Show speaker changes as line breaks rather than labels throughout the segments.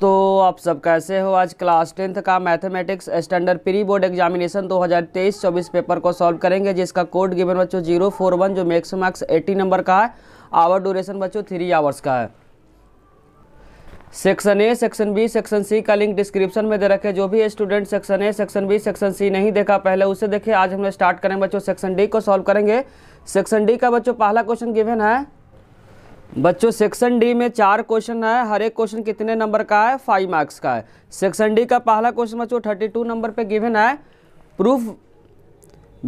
तो आप सब कैसे हो आज क्लास टेंथ का mathematics standard pre board examination 2023-24 paper को सॉल्व करेंगे जिसका कोड गिवन बच्चों जीरो फोर वन जो मैक्स मार्क्स एटी नंबर का है आवर ड्यूरेशन बच्चों थ्री आवर्स का है section A section B section C का लिंक डिस्क्रिप्शन में दे रखे जो भी student section A section B section C नहीं देखा पहले उसे देखे आज हम स्टार्ट करें बच्चों सेक्शन डी को सॉल्व करेंगे सेक्शन डी का बच्चों पहला क्वेश्चन गिवन है बच्चों सेक्शन डी में चार क्वेश्चन है हर एक क्वेश्चन कितने नंबर का है फाइव मार्क्स का है सेक्शन डी का पहला क्वेश्चन बच्चों थर्टी टू नंबर पे गिवन है प्रूफ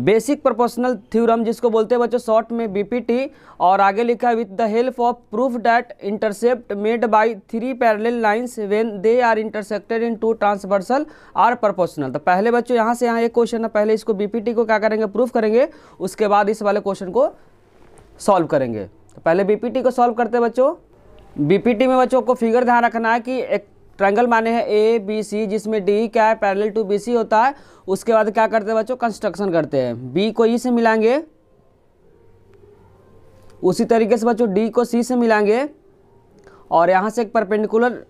बेसिक प्रोपोर्शनल थ्योरम जिसको बोलते हैं बच्चों शॉर्ट में बीपीटी और आगे लिखा है with the help of proof that intercept made by three parallel lines when they are intersected in two transversal are proportional तो पहले बच्चों यहाँ से यहाँ एक क्वेश्चन है पहले इसको बीपीटी को क्या करेंगे प्रूफ करेंगे उसके बाद इस वाले क्वेश्चन को सॉल्व करेंगे तो पहले बीपीटी को सॉल्व करते हैं बच्चों बीपीटी में बच्चों को फिगर ध्यान रखना है कि एक ट्रायंगल माने हैं ए बी सी जिसमें डी क्या है पैरेलल टू बी सी होता है उसके बाद क्या करते हैं बच्चों कंस्ट्रक्शन करते हैं बी को ई e से मिलाएंगे उसी तरीके से बच्चों डी को सी से मिलाएंगे और यहाँ से एक परपेंडिकुलर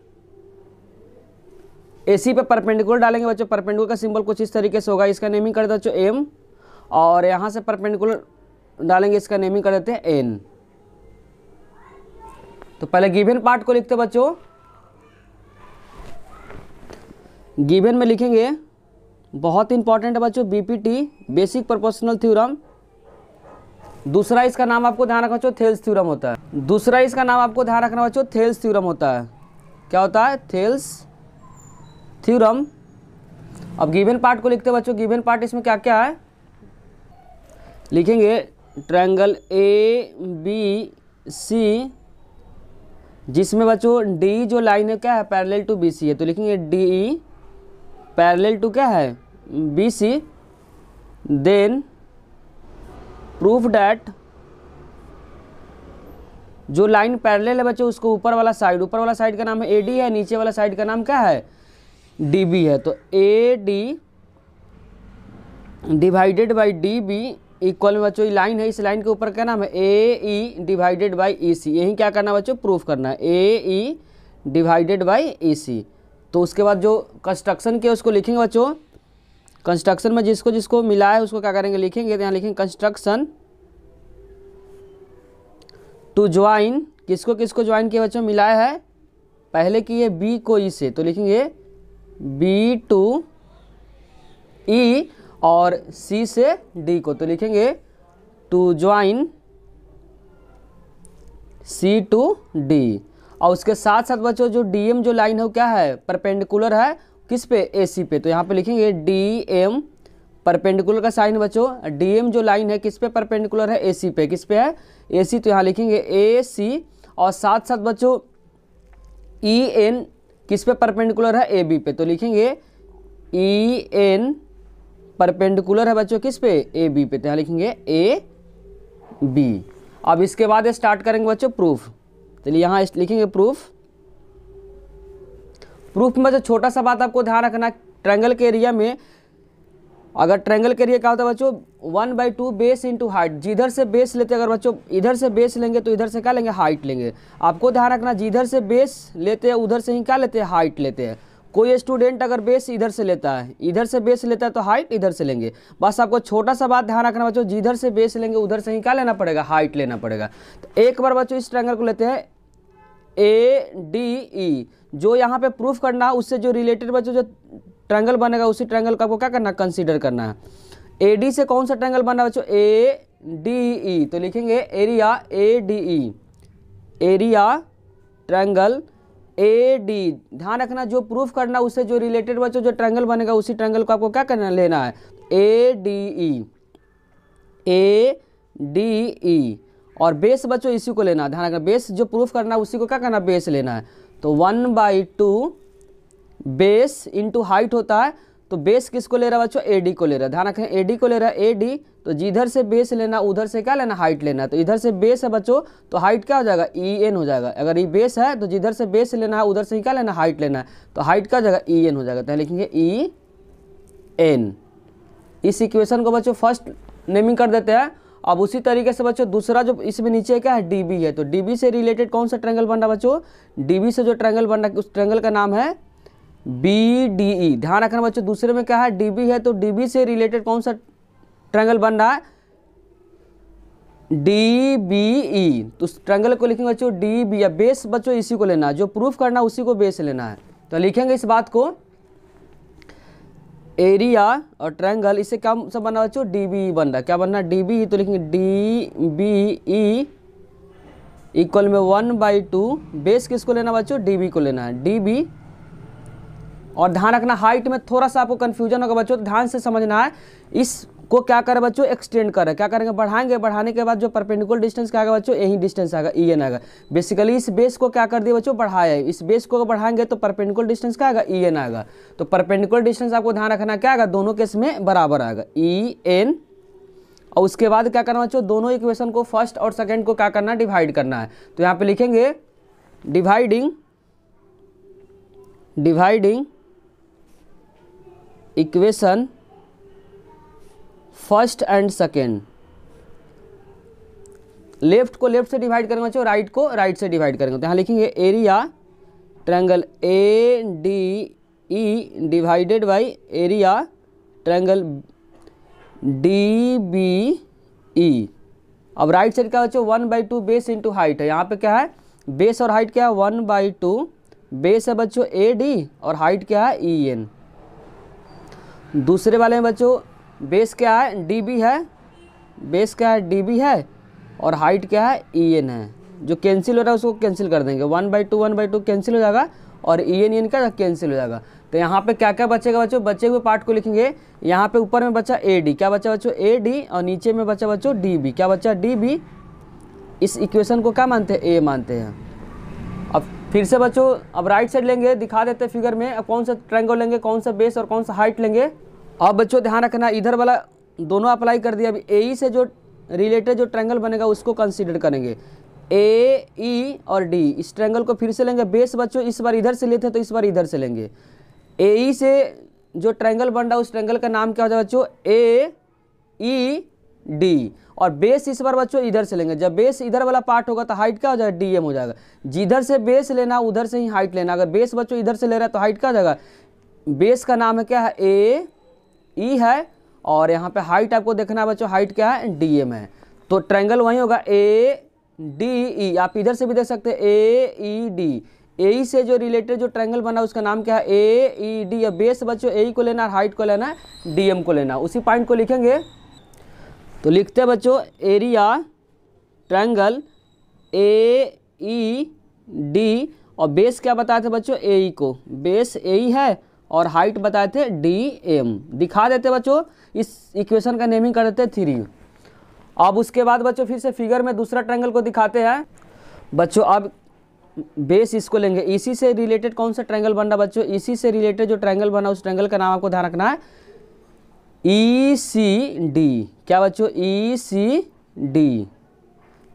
ए सी पर परपेंडिकुलर डालेंगे बच्चों परपेंडिकुलर का सिंबल कुछ इस तरीके से होगा इसका नेमिंग कर देते बच्चों एम और यहाँ से परपेंडिकुलर डालेंगे इसका नेमिंग कर देते हैं एन तो पहले गिवन पार्ट को लिखते बच्चों गिवन में लिखेंगे बहुत इंपॉर्टेंट है बच्चों बीपीटी बेसिक प्रोपोर्शनल थ्योरम दूसरा इसका नाम आपको ध्यान रखना बच्चों थेल्स थ्योरम होता है दूसरा इसका नाम आपको ध्यान रखना बच्चों थेल्स थ्योरम होता है क्या होता है थेल्स थ्योरम अब गिवन पार्ट को लिखते बच्चों गिवन पार्ट इसमें क्या क्या है लिखेंगे ट्रैंगल ए बी सी जिसमें बच्चों डी जो लाइन है क्या है पैरेलल टू बी सी है तो लिखेंगे डी पैरेलल टू क्या है B C then proof that जो लाइन पैरेलल है बच्चों उसको ऊपर वाला साइड ऊपर वाला साइड का नाम है ए डी है नीचे वाला साइड का नाम क्या है डी बी है तो A D divided by D B equal में बच्चों लाइन है इस लाइन के ऊपर क्या नाम है ए ई डिवाइडेड बाई ई सी यही क्या करना बच्चों प्रूफ करना है ए E divided by E C तो उसके बाद जो कंस्ट्रक्शन के उसको लिखेंगे बच्चों कंस्ट्रक्शन में जिसको जिसको मिला है उसको क्या करेंगे लिखेंगे तो यहाँ लिखेंगे कंस्ट्रक्शन टू ज्वाइन किसको किसको ज्वाइन किया बच्चों मिलाया है पहले की ये बी को ई e से तो लिखेंगे बी टू ई और सी से डी को तो लिखेंगे to join C to D और उसके साथ साथ बच्चों जो डी एम जो लाइन है वो क्या है परपेंडिकुलर है किस पे ए सी पे तो यहाँ पे लिखेंगे डी एम परपेंडिकुलर का साइन बच्चों डी एम जो लाइन है किस पे परपेंडिकुलर है ए सी पे किस पे है ए सी तो यहाँ लिखेंगे ए सी और साथ साथ बच्चों ई e एन किस पे परपेंडिकुलर है ए बी पे तो लिखेंगे ई e एन परपेंडिकुलर है बच्चों किस पे ए बी पे तो यहाँ लिखेंगे ए बी अब इसके बाद स्टार्ट करेंगे बच्चों प्रूफ चलिए यहाँ लिखेंगे प्रूफ प्रूफ में जो छोटा सा बात आपको ध्यान रखना ट्रैंगल के एरिया में अगर ट्रैंगल के एरिया क्या होता है बच्चों one by two base into height जिधर से बेस लेते अगर बच्चों इधर से बेस लेंगे तो इधर से क्या लेंगे हाइट लेंगे आपको ध्यान रखना जिधर से बेस लेते हैं उधर से ही क्या लेते हैं हाइट लेते हैं कोई स्टूडेंट अगर बेस इधर से लेता है इधर से बेस लेता है तो हाइट इधर से लेंगे बस आपको छोटा सा बात ध्यान रखना बच्चों जिधर से बेस लेंगे उधर से ही क्या लेना पड़ेगा हाइट लेना पड़ेगा तो एक बार बच्चों इस ट्रैंगल को लेते हैं ए डी ई जो यहाँ पे प्रूफ करना है उससे जो रिलेटेड बच्चों जो ट्रैंगल बनेगा उसी ट्रैंगल का आपको क्या करना कंसिडर करना है ए डी से कौन सा ट्रैंगल बना बच्चों ए डी ई तो लिखेंगे area A D E area triangle A D ध्यान रखना जो प्रूफ करना उससे जो रिलेटेड बच्चों जो ट्रैंगल बनेगा उसी ट्रैंगल को आपको क्या करना लेना है A D E A D E और बेस बच्चों इसी को लेना ध्यान रखना बेस जो प्रूफ करना उसी को क्या करना बेस लेना है तो one by two base into height होता है तो बेस किसको ले रहा है बच्चों ए डी को ले रहा है ध्यान रखें ए डी को ले रहा है ए डी तो जिधर से बेस लेना उधर से क्या लेना हाइट लेना तो इधर से बेस है बच्चों तो हाइट क्या हो जाएगा ई e एन हो जाएगा अगर ई e बेस है तो जिधर से बेस लेना है उधर से ही क्या लेना हाइट लेना है तो हाइट क्या हो जाएगा ई e एन हो जाएगा तो लिखेंगे ई एन इस इक्वेशन को बच्चों फर्स्ट नेमिंग कर देते हैं अब उसी तरीके से बच्चों दूसरा जो इसमें नीचे क्या है बी है तो बी से रिलेटेड कौन सा ट्रैंगल बन रहा है बच्चों बी से जो ट्रैंगल बन रहा है उस ट्रैंगल का नाम है बी डी ई ध्यान रखना बच्चों दूसरे में क्या है बी है तो बी से रिलेटेड कौन सा ट्रायंगल बन रहा है डी बी ई तो ट्रंगल को लिखेंगे बच्चों डी बी e, या बेस बच्चों इसी को लेना है जो प्रूफ करना उसी को बेस लेना है तो लिखेंगे इस बात को एरिया और ट्रैंगल इसे क्या सब बना बच्चों डी बी ई बन रहा है क्या बनना डी बी ई तो लिखेंगे डी बी ई इक्वल में वन बाई टू बेस किसको लेना बच्चों डी बी e को लेना है डी बी e, और ध्यान रखना हाइट में थोड़ा सा आपको कन्फ्यूजन होगा बच्चों तो ध्यान से समझना है इस को क्या करें बच्चों एक्सटेंड करें क्या करेंगे बढ़ाएंगे बढ़ाने के बाद जो परपेंडिकुलर डिस्टेंस क्या आएगा बच्चों यही डिस्टेंस आएगा ई एन आएगा बेसिकली इस बेस को क्या कर दिया बच्चों बढ़ाया इस बेस को बढ़ाएंगे तो परपेंडिकुलर डिस्टेंस क्या आएगा ई एन आएगा तो परपेंडिकुलर डिस्टेंस आपको ध्यान रखना क्या आएगा दोनों केस में बराबर आएगा ई एन और उसके बाद क्या करना बच्चों दोनों इक्वेशन को फर्स्ट और सेकेंड को क्या करना डिवाइड करना है तो यहाँ पर लिखेंगे dividing dividing equation first and second left को लेफ्ट से डिवाइड करेंगे बच्चों राइट को राइट से डिवाइड करेंगे तो यहाँ लिखेंगे area triangle A D E divided by area triangle D B E अब राइट साइड क्या बच्चों one by two base into height है यहाँ पे क्या है बेस और हाइट क्या है वन बाई टू बेस है बच्चों ए डी और हाइट क्या है ई एन दूसरे वाले में बच्चों बेस क्या है डी बी है बेस क्या है डी बी है और हाइट क्या है ई एन है जो कैंसिल हो रहा है उसको कैंसिल कर देंगे one by two one by two cancel हो जाएगा और ई एन एन का कैंसिल हो जाएगा तो यहाँ पे क्या क्या बचेगा बच्चों बचे हुए पार्ट को लिखेंगे यहाँ पे ऊपर में बचा ए डी क्या बचा बच्चों ए डी और नीचे में बचा बच्चों डी बी क्या बच्चा डी बी इस इक्वेशन को क्या मानते हैं ए मानते हैं अब फिर से बच्चों अब राइट साइड लेंगे दिखा देते हैं फिगर में अब कौन सा ट्रैंगल लेंगे कौन सा बेस और कौन सा हाइट लेंगे अब बच्चों ध्यान रखना इधर वाला दोनों अप्लाई कर दिया अभी ए ई से जो रिलेटेड जो ट्रैंगल बनेगा उसको कंसिडर करेंगे ए ई e और डी इस ट्रैंगल को फिर से लेंगे बेस बच्चों इस बार इधर से लेते हैं तो इस बार इधर से लेंगे ए ई e से जो ट्रैंगल बन रहा है उस ट्रैंगल का नाम क्या हो है बच्चों ए ई डी और बेस इस बार बच्चों इधर से लेंगे जब बेस इधर वाला पार्ट होगा तो हाइट क्या हो जाएगा डी एम हो जाएगा जिधर से बेस लेना उधर से ही हाइट लेना अगर बेस बच्चों इधर से ले रहा है तो हाइट क्या हो जाएगा बेस का नाम है क्या है ए ई e है और यहाँ पे हाइट आपको देखना है बच्चों हाइट क्या है डी एम है तो ट्रायंगल वही होगा ए डी ई आप इधर से भी देख सकते हैं ए ई डी ए से जो रिलेटेड जो ट्रायंगल बना उसका नाम क्या है ए ई डी या बेस बच्चों ए e को लेना हाइट को लेना है डी एम को लेना उसी पॉइंट को लिखेंगे तो लिखते हैं बच्चों area triangle A E D और बेस क्या बताया था बच्चों ए e को बेस ए है और हाइट बताए थे डी एम दिखा देते बच्चों इस इक्वेशन का नेमिंग कर देते थ्री अब उसके बाद बच्चों फिर से फिगर में दूसरा ट्रैंगल को दिखाते हैं बच्चों अब बेस इसको लेंगे इसी से रिलेटेड कौन सा ट्रैंगल बन रहा बच्चों इसी से रिलेटेड जो ट्रैंगल बना उस ट्रैंगल का नाम आपको ध्यान रखना है ई सी डी क्या बच्चों ई सी डी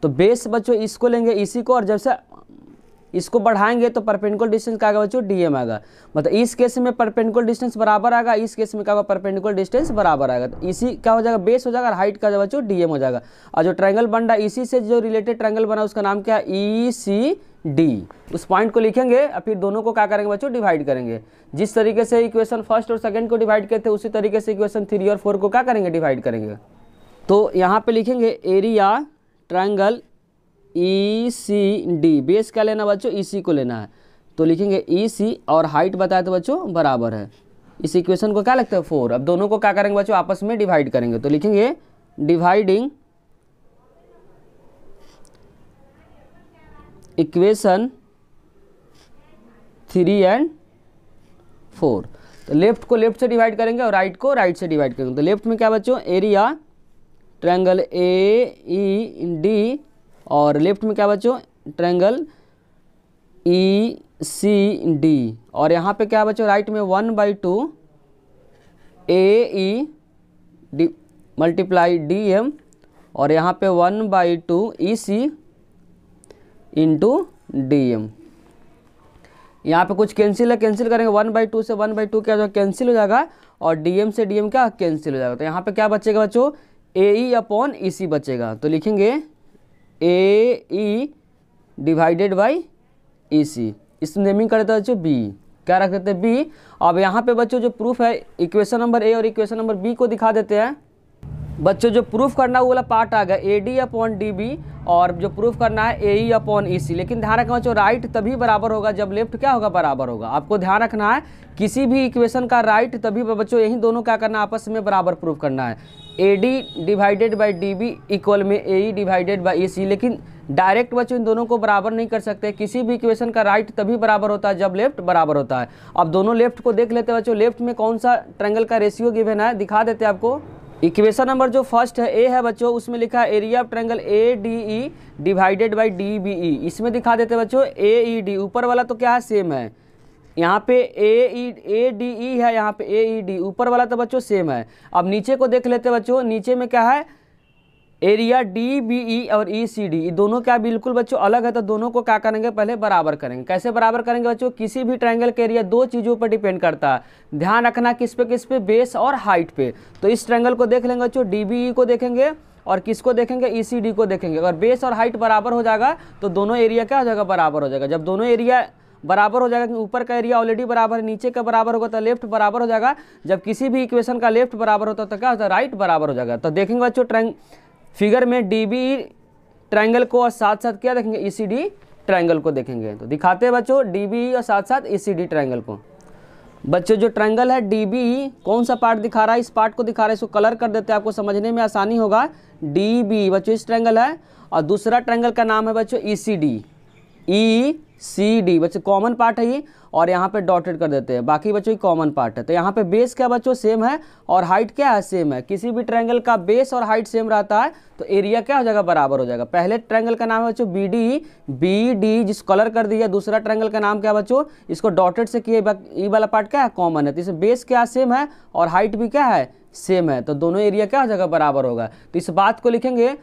तो बेस बच्चों इसको लेंगे इसी को और जब से इसको बढ़ाएंगे तो परपेंडिकुलर डिस्टेंस क्या आएगा बच्चों डीएम आएगा मतलब इस केस में परपेंडिकुलर डिस्टेंस बराबर आएगा इस केस में क्या होगा परपेंडिकुलर डिस्टेंस बराबर आएगा तो इसी क्या हो जाएगा बेस हो जाएगा और हाइट का बच्चों डीएम हो जाएगा और जो ट्रैंगल बन रहा है इसी से जो रिलेटेड ट्रैंगल बना उसका नाम क्या है ई सी डी उस पॉइंट को लिखेंगे और फिर दोनों को क्या करेंगे बच्चों डिवाइड करेंगे जिस तरीके से इक्वेशन फर्स्ट और सेकेंड को डिवाइड किए थे उसी तरीके से इक्वेशन थ्री और फोर को क्या करेंगे डिवाइड करेंगे तो यहाँ पे लिखेंगे area triangle E C D base क्या लेना बच्चों ई e सी को लेना है तो लिखेंगे ई e, सी और हाइट बताए तो बच्चों बराबर है इस इक्वेशन को क्या लगता है फोर अब दोनों को क्या करेंगे बच्चों आपस में डिवाइड करेंगे तो लिखेंगे dividing equation three and four तो लेफ्ट को लेफ्ट से डिवाइड करेंगे और राइट को राइट से डिवाइड करेंगे तो लेफ्ट में क्या बच्चों area triangle A E D और लेफ्ट में क्या बच्चों triangle E e, C D और यहाँ पे क्या बच्चों राइट में one by two A E D multiply D M और यहाँ पे one by two E C into D M यहाँ पे कुछ कैंसिल है कैंसिल करेंगे वन बाई टू से वन बाई टू क्या हो जाएगा कैंसिल हो जाएगा और डी एम से डी एम क्या कैंसिल हो जाएगा तो यहाँ पे क्या बचेगा बच्चों ए ई अपॉन ई सी बचेगा तो लिखेंगे ए डिवाइडेड बाई ई सी इस नेमिंग कर देते बच्चों बी क्या रख देते हैं बी अब यहाँ पे बच्चों जो प्रूफ है इक्वेशन नंबर ए और इक्वेशन नंबर बी को दिखा देते हैं बच्चों जो प्रूफ करना है वो वाला पार्ट आ गया A D upon D B और जो प्रूफ करना है ए ई अपॉन ई सी लेकिन ध्यान रखना बच्चों राइट तभी बराबर होगा जब लेफ्ट क्या होगा बराबर होगा आपको ध्यान रखना है किसी भी इक्वेशन का राइट तभी बच्चों यही दोनों क्या करना है आपस में बराबर प्रूफ करना है A D divided by D B equal में ए ई डिवाइडेड बाई ए सी लेकिन डायरेक्ट बच्चों इन दोनों को बराबर नहीं कर सकते किसी भी इक्वेशन का राइट तभी बराबर होता है जब लेफ्ट बराबर होता है अब दोनों लेफ्ट को देख लेते हैं बच्चों लेफ्ट में कौन सा ट्रैंगल का रेशियो गिवन है दिखा देते हैं आपको इक्वेशन नंबर जो फर्स्ट है ए है बच्चों उसमें लिखा है area of triangle A D E divided by D B E इसमें दिखा देते बच्चों ए ई डी ऊपर वाला तो क्या है सेम है यहाँ पे ए ई ए डी ई है यहाँ पे ए ई डी ऊपर वाला तो बच्चों सेम है अब नीचे को देख लेते बच्चों नीचे में क्या है एरिया डी बी ई और ई सी डी ये दोनों क्या बिल्कुल बच्चों अलग है तो दोनों को क्या करेंगे पहले बराबर करेंगे कैसे बराबर करेंगे बच्चों किसी भी ट्रायंगल के एरिया दो चीज़ों पर डिपेंड करता है ध्यान रखना किस पे किस पे बेस और हाइट पे तो इस ट्रायंगल को देख लेंगे बच्चों डी बी ई को देखेंगे और किसको देखेंगे ई सी डी को देखेंगे अगर बेस और हाइट बराबर हो जाएगा तो दोनों एरिया क्या हो जाएगा बराबर हो जाएगा जब दोनों एरिया बराबर हो जाएगा क्योंकि ऊपर का एरिया ऑलरेडी बराबर है नीचे का बराबर होगा तो लेफ्ट बराबर हो जाएगा जब किसी भी इक्वेशन का लेफ्ट बराबर होता है तो क्या होता है राइट बराबर हो जाएगा तो देखेंगे बच्चों ट्रैंग फिगर में डी बी ट्रैंगल को और साथ साथ क्या देखेंगे ई सी डी ट्रैंगल को देखेंगे तो दिखाते हैं बच्चों डी बी और साथ साथ ई सी डी ट्रैंगल को बच्चों जो ट्रायंगल है डी बी कौन सा पार्ट दिखा रहा है इस पार्ट को दिखा रहा है इसको कलर कर देते हैं आपको समझने में आसानी होगा डी बी बच्चों इस ट्रायंगल है और दूसरा ट्रायंगल का नाम है बच्चों E C D E C D बच्चे कॉमन पार्ट है ये और यहाँ पे डॉटेड कर देते हैं बाकी बच्चों की कॉमन पार्ट है तो यहाँ पे बेस क्या बच्चों सेम है और हाइट क्या है सेम है किसी भी ट्रायंगल का बेस और हाइट सेम रहता है तो एरिया क्या हो जाएगा बराबर हो जाएगा पहले ट्रायंगल का नाम है बच्चों बी डी बी डी जिस कलर कर दिया दूसरा ट्रायंगल का नाम क्या बच्चों इसको डॉटेड से किए ई e वाला पार्ट क्या है कॉमन है तो इसमें बेस क्या सेम है और हाइट भी क्या है सेम है तो दोनों एरिया क्या हो जाएगा बराबर होगा तो इस बात को लिखेंगे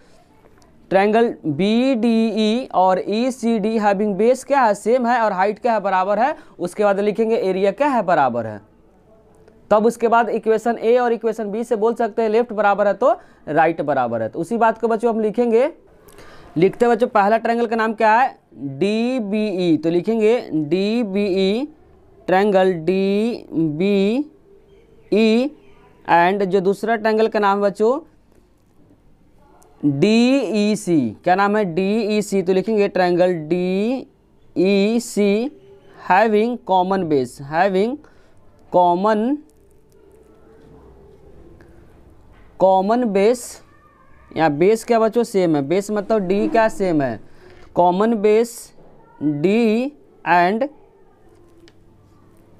ट्रायंगल बी डी ई और E C D having base क्या है सेम है और हाइट क्या है बराबर है उसके बाद लिखेंगे एरिया क्या है बराबर है तब उसके बाद इक्वेशन ए और इक्वेशन बी से बोल सकते हैं लेफ्ट बराबर है तो राइट बराबर है तो उसी बात को बच्चों हम लिखेंगे लिखते बच्चों पहला ट्रायंगल का नाम क्या है डी बी ई तो लिखेंगे D B E triangle D B E and जो दूसरा ट्रायंगल का नाम है बच्चों डी ई सी क्या नाम है डी ई सी तो लिखेंगे triangle D E C having common base having common common base यहाँ बेस क्या बच्चों सेम है बेस मतलब डी क्या सेम है कॉमन बेस डी एंड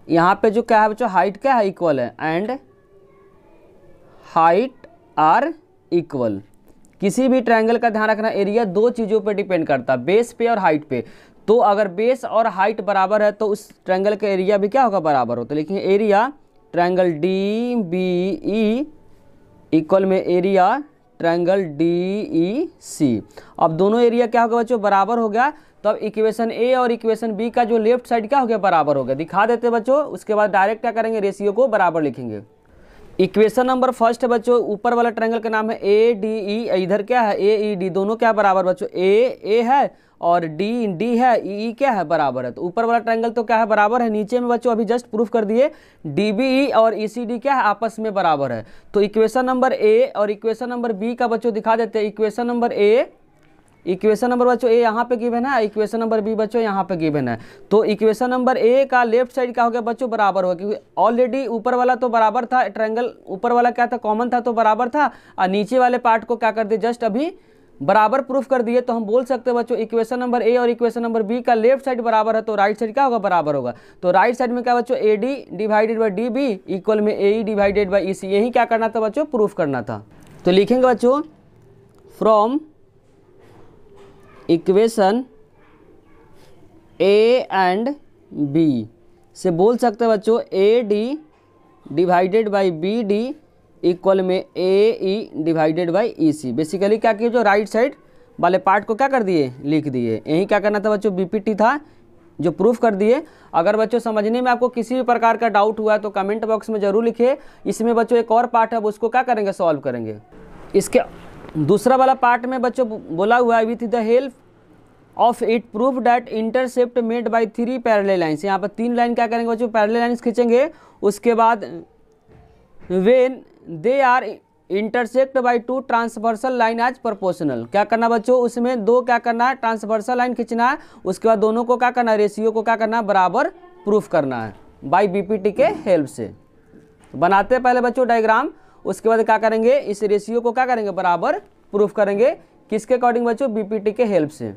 यहाँ पे जो क्या है बच्चों हाइट क्या है इक्वल है एंड हाइट आर इक्वल किसी भी ट्रायंगल का ध्यान रखना एरिया दो चीज़ों पर डिपेंड करता है बेस पे और हाइट पे तो अगर बेस और हाइट बराबर है तो उस ट्रायंगल का एरिया भी क्या होगा बराबर हो तो लेकिन area triangle D B E equal में area triangle D E C अब दोनों एरिया क्या होगा बच्चों बराबर हो गया तो अब इक्वेशन ए और इक्वेशन बी का जो लेफ्ट साइड क्या हो गया बराबर हो गया दिखा देते बच्चों उसके बाद डायरेक्ट क्या करेंगे रेशियो को बराबर लिखेंगे इक्वेशन नंबर फर्स्ट है बच्चों ऊपर वाला ट्रायंगल का नाम है ए डी ई इधर क्या है ए ई डी दोनों क्या बराबर बच्चों ए ए है और डी डी है ई e, e, क्या है बराबर है तो ऊपर वाला ट्रायंगल तो क्या है बराबर है नीचे में बच्चों अभी जस्ट प्रूफ कर दिए डी बी ई और ई सी डी क्या है आपस में बराबर है तो इक्वेशन नंबर ए और इक्वेशन नंबर बी का बच्चों दिखा देते हैं equation number A equation number बच्चों ए यहाँ पे गिवन है इक्वेशन नंबर बी बच्चों यहाँ पे गिवन है तो इक्वेशन नंबर ए का लेफ्ट साइड क्या हो गया बच्चों बराबर होगा क्योंकि ऑलरेडी ऊपर वाला तो बराबर था ट्रायंगल ऊपर वाला क्या था कॉमन था तो बराबर था और नीचे वाले पार्ट को क्या कर दिए जस्ट अभी बराबर प्रूफ कर दिए तो हम बोल सकते हैं बच्चों इक्वेशन नंबर ए और इक्वेशन नंबर बी का लेफ्ट साइड बराबर है तो राइट साइड क्या होगा बराबर होगा तो राइट साइड में क्या बच्चों A D divided by D B equal में ए डिवाइडेड बाई ई सी यही क्या करना था बच्चों प्रूफ करना था तो लिखेंगे बच्चों from equation A and B से बोल सकते हैं बच्चों A D divided by B D equal में A E divided by E C basically क्या किया जो राइट साइड वाले पार्ट को क्या कर दिए लिख दिए यही क्या करना था बच्चों बीपीटी था जो प्रूफ कर दिए अगर बच्चों समझने में आपको किसी भी प्रकार का डाउट हुआ है तो कमेंट बॉक्स में ज़रूर लिखिए इसमें बच्चों एक और पार्ट है अब उसको क्या करेंगे सॉल्व करेंगे इसके दूसरा वाला पार्ट में बच्चों बोला हुआ है with the help of it prove that intercept made by three parallel lines यहाँ पर तीन लाइन क्या करेंगे बच्चों पैरले लाइन्स खींचेंगे उसके बाद when they are intersect by two transversal line आज प्रोपोर्शनल क्या करना बच्चों उसमें दो क्या करना है ट्रांसवर्सल लाइन खींचना है उसके बाद दोनों को क्या करना है रेशियो को क्या करना है बराबर प्रूफ करना है बाई टी के हेल्प से तो बनाते हैं पहले बच्चों डायग्राम उसके बाद क्या करेंगे इस रेशियो को क्या करेंगे बराबर प्रूफ करेंगे किसके अकॉर्डिंग बच्चों बीपीटी के हेल्प से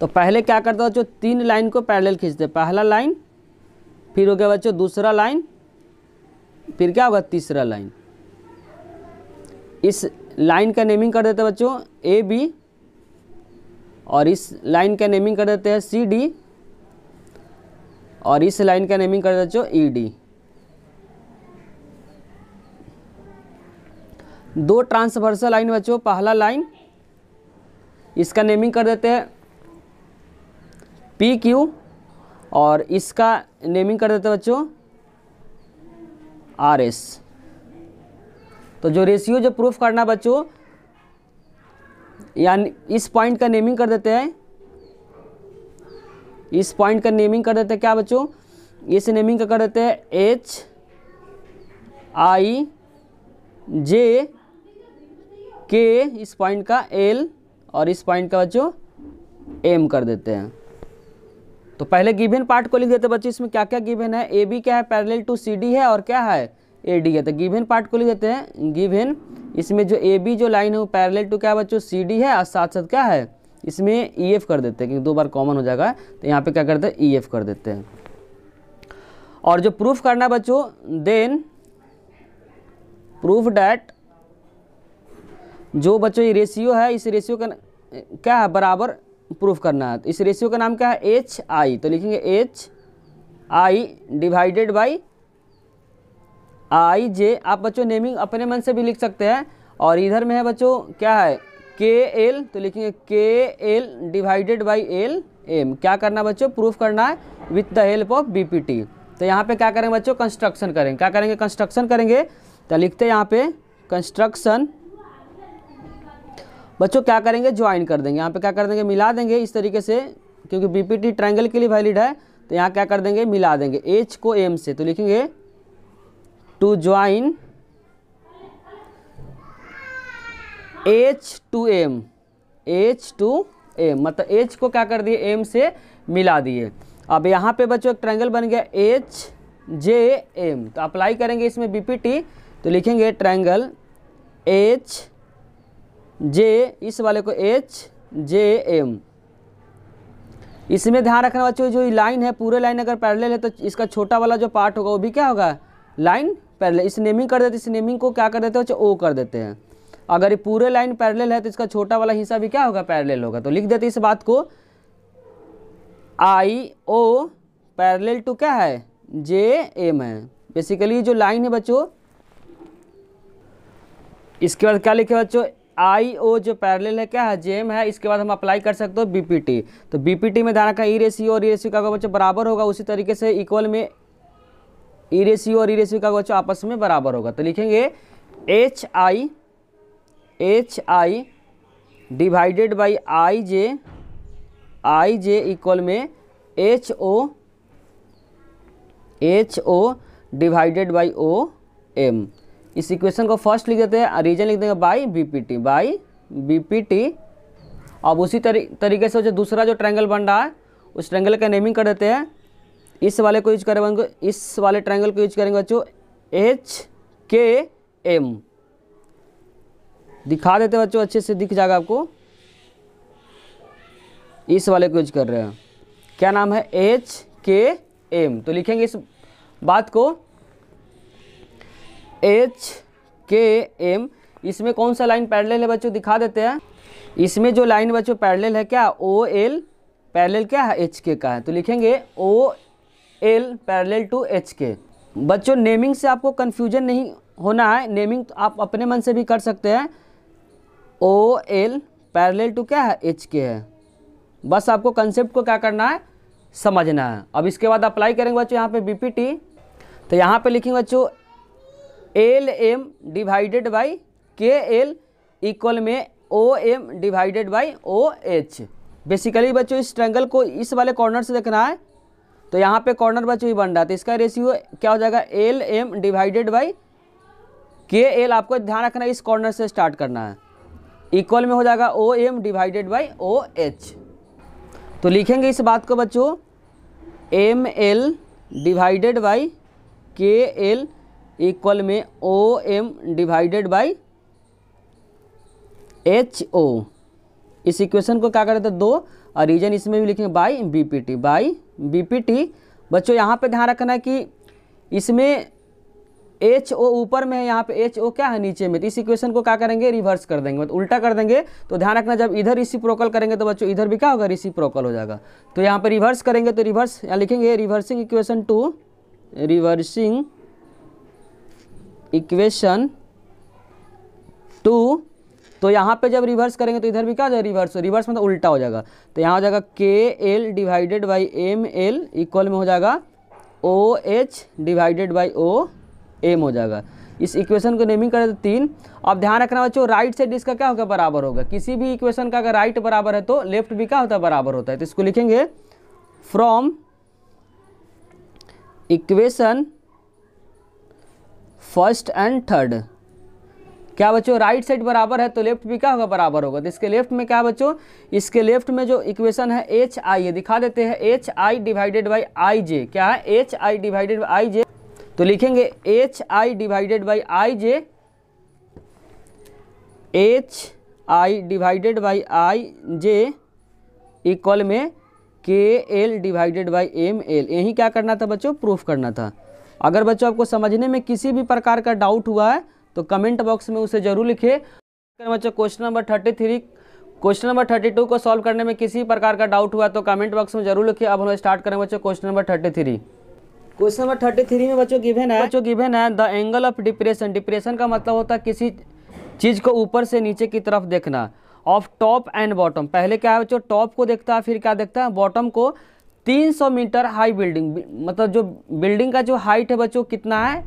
तो पहले क्या करते बच्चों तीन लाइन को पैरेलल खींचते पहला लाइन फिर हो गया बच्चों दूसरा लाइन फिर क्या होगा तीसरा लाइन इस लाइन का नेमिंग कर देते बच्चों ए बी और इस लाइन का नेमिंग कर देते हैं सी डी और इस लाइन का नेमिंग कर देते बच्चों ई e, डी दो ट्रांसवर्सल लाइन बच्चों पहला लाइन इसका नेमिंग कर देते हैं पी क्यू और इसका नेमिंग कर देते हैं बच्चों आर एस तो जो रेशियो जो प्रूफ करना बच्चों यानी इस पॉइंट का नेमिंग कर देते हैं इस पॉइंट का नेमिंग कर देते हैं क्या बच्चों इस नेमिंग का कर देते हैं एच आई जे के इस पॉइंट का एल और इस पॉइंट का बच्चों एम कर देते हैं तो पहले गिवन पार्ट को लिख देते हैं बच्चे इसमें क्या क्या गिवन है ए बी क्या है पैरेलल टू सी डी है और क्या है ए डी है तो गिवन पार्ट को लिख देते हैं गिवन इसमें जो ए बी जो लाइन है वो पैरेलल टू क्या है बच्चों सी डी है और साथ साथ क्या है इसमें ई e एफ कर देते हैं क्योंकि दो बार कॉमन हो जाएगा तो यहाँ पे क्या करते हैं ई e एफ कर देते हैं और जो प्रूफ करना है बच्चों देन प्रूफ डैट जो बच्चों ये रेशियो है इस रेशियो का क्या है बराबर प्रूफ करना है तो इस रेशियो का नाम क्या है एच आई तो लिखेंगे H I divided by I J आप बच्चों नेमिंग अपने मन से भी लिख सकते हैं और इधर में है बच्चों क्या है के एल तो लिखेंगे K L divided by L M क्या करना बच्चों प्रूफ करना है with the help of B P T तो यहाँ पे क्या करेंगे बच्चों कंस्ट्रक्शन करेंगे क्या करेंगे कंस्ट्रक्शन करेंगे तो लिखते हैं यहाँ पे कंस्ट्रक्शन बच्चों क्या करेंगे ज्वाइन कर देंगे यहाँ पे क्या कर देंगे मिला देंगे इस तरीके से क्योंकि बीपीटी ट्राइंगल के लिए वैलिड है तो यहाँ क्या कर देंगे मिला देंगे एच को एम से तो लिखेंगे to join H to M H to M मतलब एच को क्या कर दिए एम से मिला दिए अब यहाँ पे बच्चों एक ट्राइंगल बन गया एच जे एम तो अप्लाई करेंगे इसमें टी तो लिखेंगे ट्राइंगल एच जे इस वाले को एच जे एम इसमें ध्यान रखना बच्चों जो लाइन है पूरे लाइन अगर पैरेलल है तो इसका छोटा वाला जो पार्ट होगा वो भी क्या होगा लाइन पैरेलल इस नेमिंग कर देते इस नेमिंग को क्या कर देते हैं ओ कर देते हैं अगर ये पूरे लाइन पैरेलल है तो इसका छोटा वाला हिस्सा भी क्या होगा पैरेलल होगा तो लिख देते इस बात को आई ओ पैरेलल टू क्या है जे एम है बेसिकली जो लाइन है बच्चों इसके बाद क्या लिखे बच्चों आई ओ जो पैरेलल है क्या है जेम है इसके बाद हम अप्लाई कर सकते हो बीपीटी तो बीपीटी में धारा का ई e रेशियो और ई e रेशियो का बच्चों बराबर होगा उसी तरीके से इक्वल में ई e रेशियो और ई रेशियो का बच्चों आपस में बराबर होगा तो लिखेंगे H I H I divided by I J I J equal में H O H O divided by O M इस इक्वेशन को फर्स्ट लिख देते हैं रीजन लिख देंगे by B P T by B P T अब उसी तरी, तरीके से जो दूसरा जो ट्रैंगल बन रहा है उस ट्रैंगल का नेमिंग कर देते हैं इस वाले को यूज करेंगे इस वाले ट्रैंगल को यूज करेंगे बच्चों एच के एम दिखा देते हैं बच्चों अच्छे से दिख जाएगा आपको इस वाले को यूज कर रहे हैं क्या नाम है एच के एम तो लिखेंगे इस बात को एच के एम इसमें कौन सा लाइन पैरेलल है बच्चों दिखा देते हैं इसमें जो लाइन बच्चों पैरेलल है क्या ओ एल पैरेलल क्या है एच के का है तो लिखेंगे O L parallel to H K बच्चों नेमिंग से आपको कन्फ्यूजन नहीं होना है नेमिंग तो आप अपने मन से भी कर सकते हैं ओ एल पैरेलल टू क्या है एच के है बस आपको कंसेप्ट को क्या करना है समझना है अब इसके बाद अप्लाई करेंगे बच्चों यहाँ पे बी तो यहाँ पे लिखेंगे बच्चों L M divided by K L equal में O M divided by O H basically बच्चों इस ट्रैंगल को इस वाले कॉर्नर से देखना है तो यहाँ पे कॉर्नर बच्चों ही बन रहा था तो इसका रेशियो क्या हो जाएगा L M divided by K L आपको ध्यान रखना है इस कॉर्नर से स्टार्ट करना है इक्वल में हो जाएगा O M divided by O H तो लिखेंगे इस बात को बच्चों M L divided by K L equal में O M divided by H O इस इक्वेशन को क्या करें तो दो और रीजन इसमें भी लिखेंगे by B P T by B P T बच्चों यहाँ पे ध्यान रखना है कि इसमें एच ओ ऊपर में है यहाँ पे एच ओ क्या है नीचे में तो इस इक्वेशन को क्या करेंगे रिवर्स कर देंगे मतलब उल्टा कर देंगे तो ध्यान रखना जब इधर इसी प्रोकल करेंगे तो बच्चों इधर भी क्या होगा इसी प्रोकल हो जाएगा तो यहाँ पे रिवर्स करेंगे तो रिवर्स यहाँ लिखेंगे reversing equation two reversing equation two तो यहाँ पे जब रिवर्स करेंगे तो इधर भी क्या हो जाएगा रिवर्स रिवर्स मतलब उल्टा हो जाएगा तो यहाँ हो जाएगा K L divided by M L equal में हो जाएगा O H divided by O M हो जाएगा इस इक्वेशन को नेमिंग करें तो तीन अब ध्यान रखना बच्चों राइट साइड इसका क्या होगा बराबर होगा किसी भी इक्वेशन का अगर राइट बराबर है तो लेफ्ट भी क्या होता है बराबर होता है तो इसको लिखेंगे from equation first and third क्या बच्चों राइट साइड बराबर है तो लेफ्ट भी क्या होगा बराबर होगा तो इसके लेफ्ट में क्या बच्चों इसके लेफ्ट में जो इक्वेशन है एच आई ये दिखा देते हैं H I divided by I J क्या है H I divided by I J तो लिखेंगे H I divided by I J H I divided by I J equal में K L divided by M L यही क्या करना था बच्चों प्रूफ करना था अगर बच्चों आपको समझने में किसी भी प्रकार का डाउट हुआ है तो कमेंट बॉक्स में उसे जरूर लिखे बच्चों question number thirty three question number thirty two को सॉल्व करने में किसी प्रकार का डाउट हुआ तो कमेंट बॉक्स में जरूर लिखिए अब हम स्टार्ट करें बच्चों question number thirty three question number thirty three में बच्चों गिवन है बच्चों गिवन है the angle of depression depression का मतलब होता है किसी चीज़ को ऊपर से नीचे की तरफ देखना ऑफ टॉप एंड बॉटम पहले क्या है बच्चों टॉप को देखता है फिर क्या देखता है बॉटम को 300 मीटर हाई बिल्डिंग मतलब जो बिल्डिंग का जो हाइट है बच्चों कितना है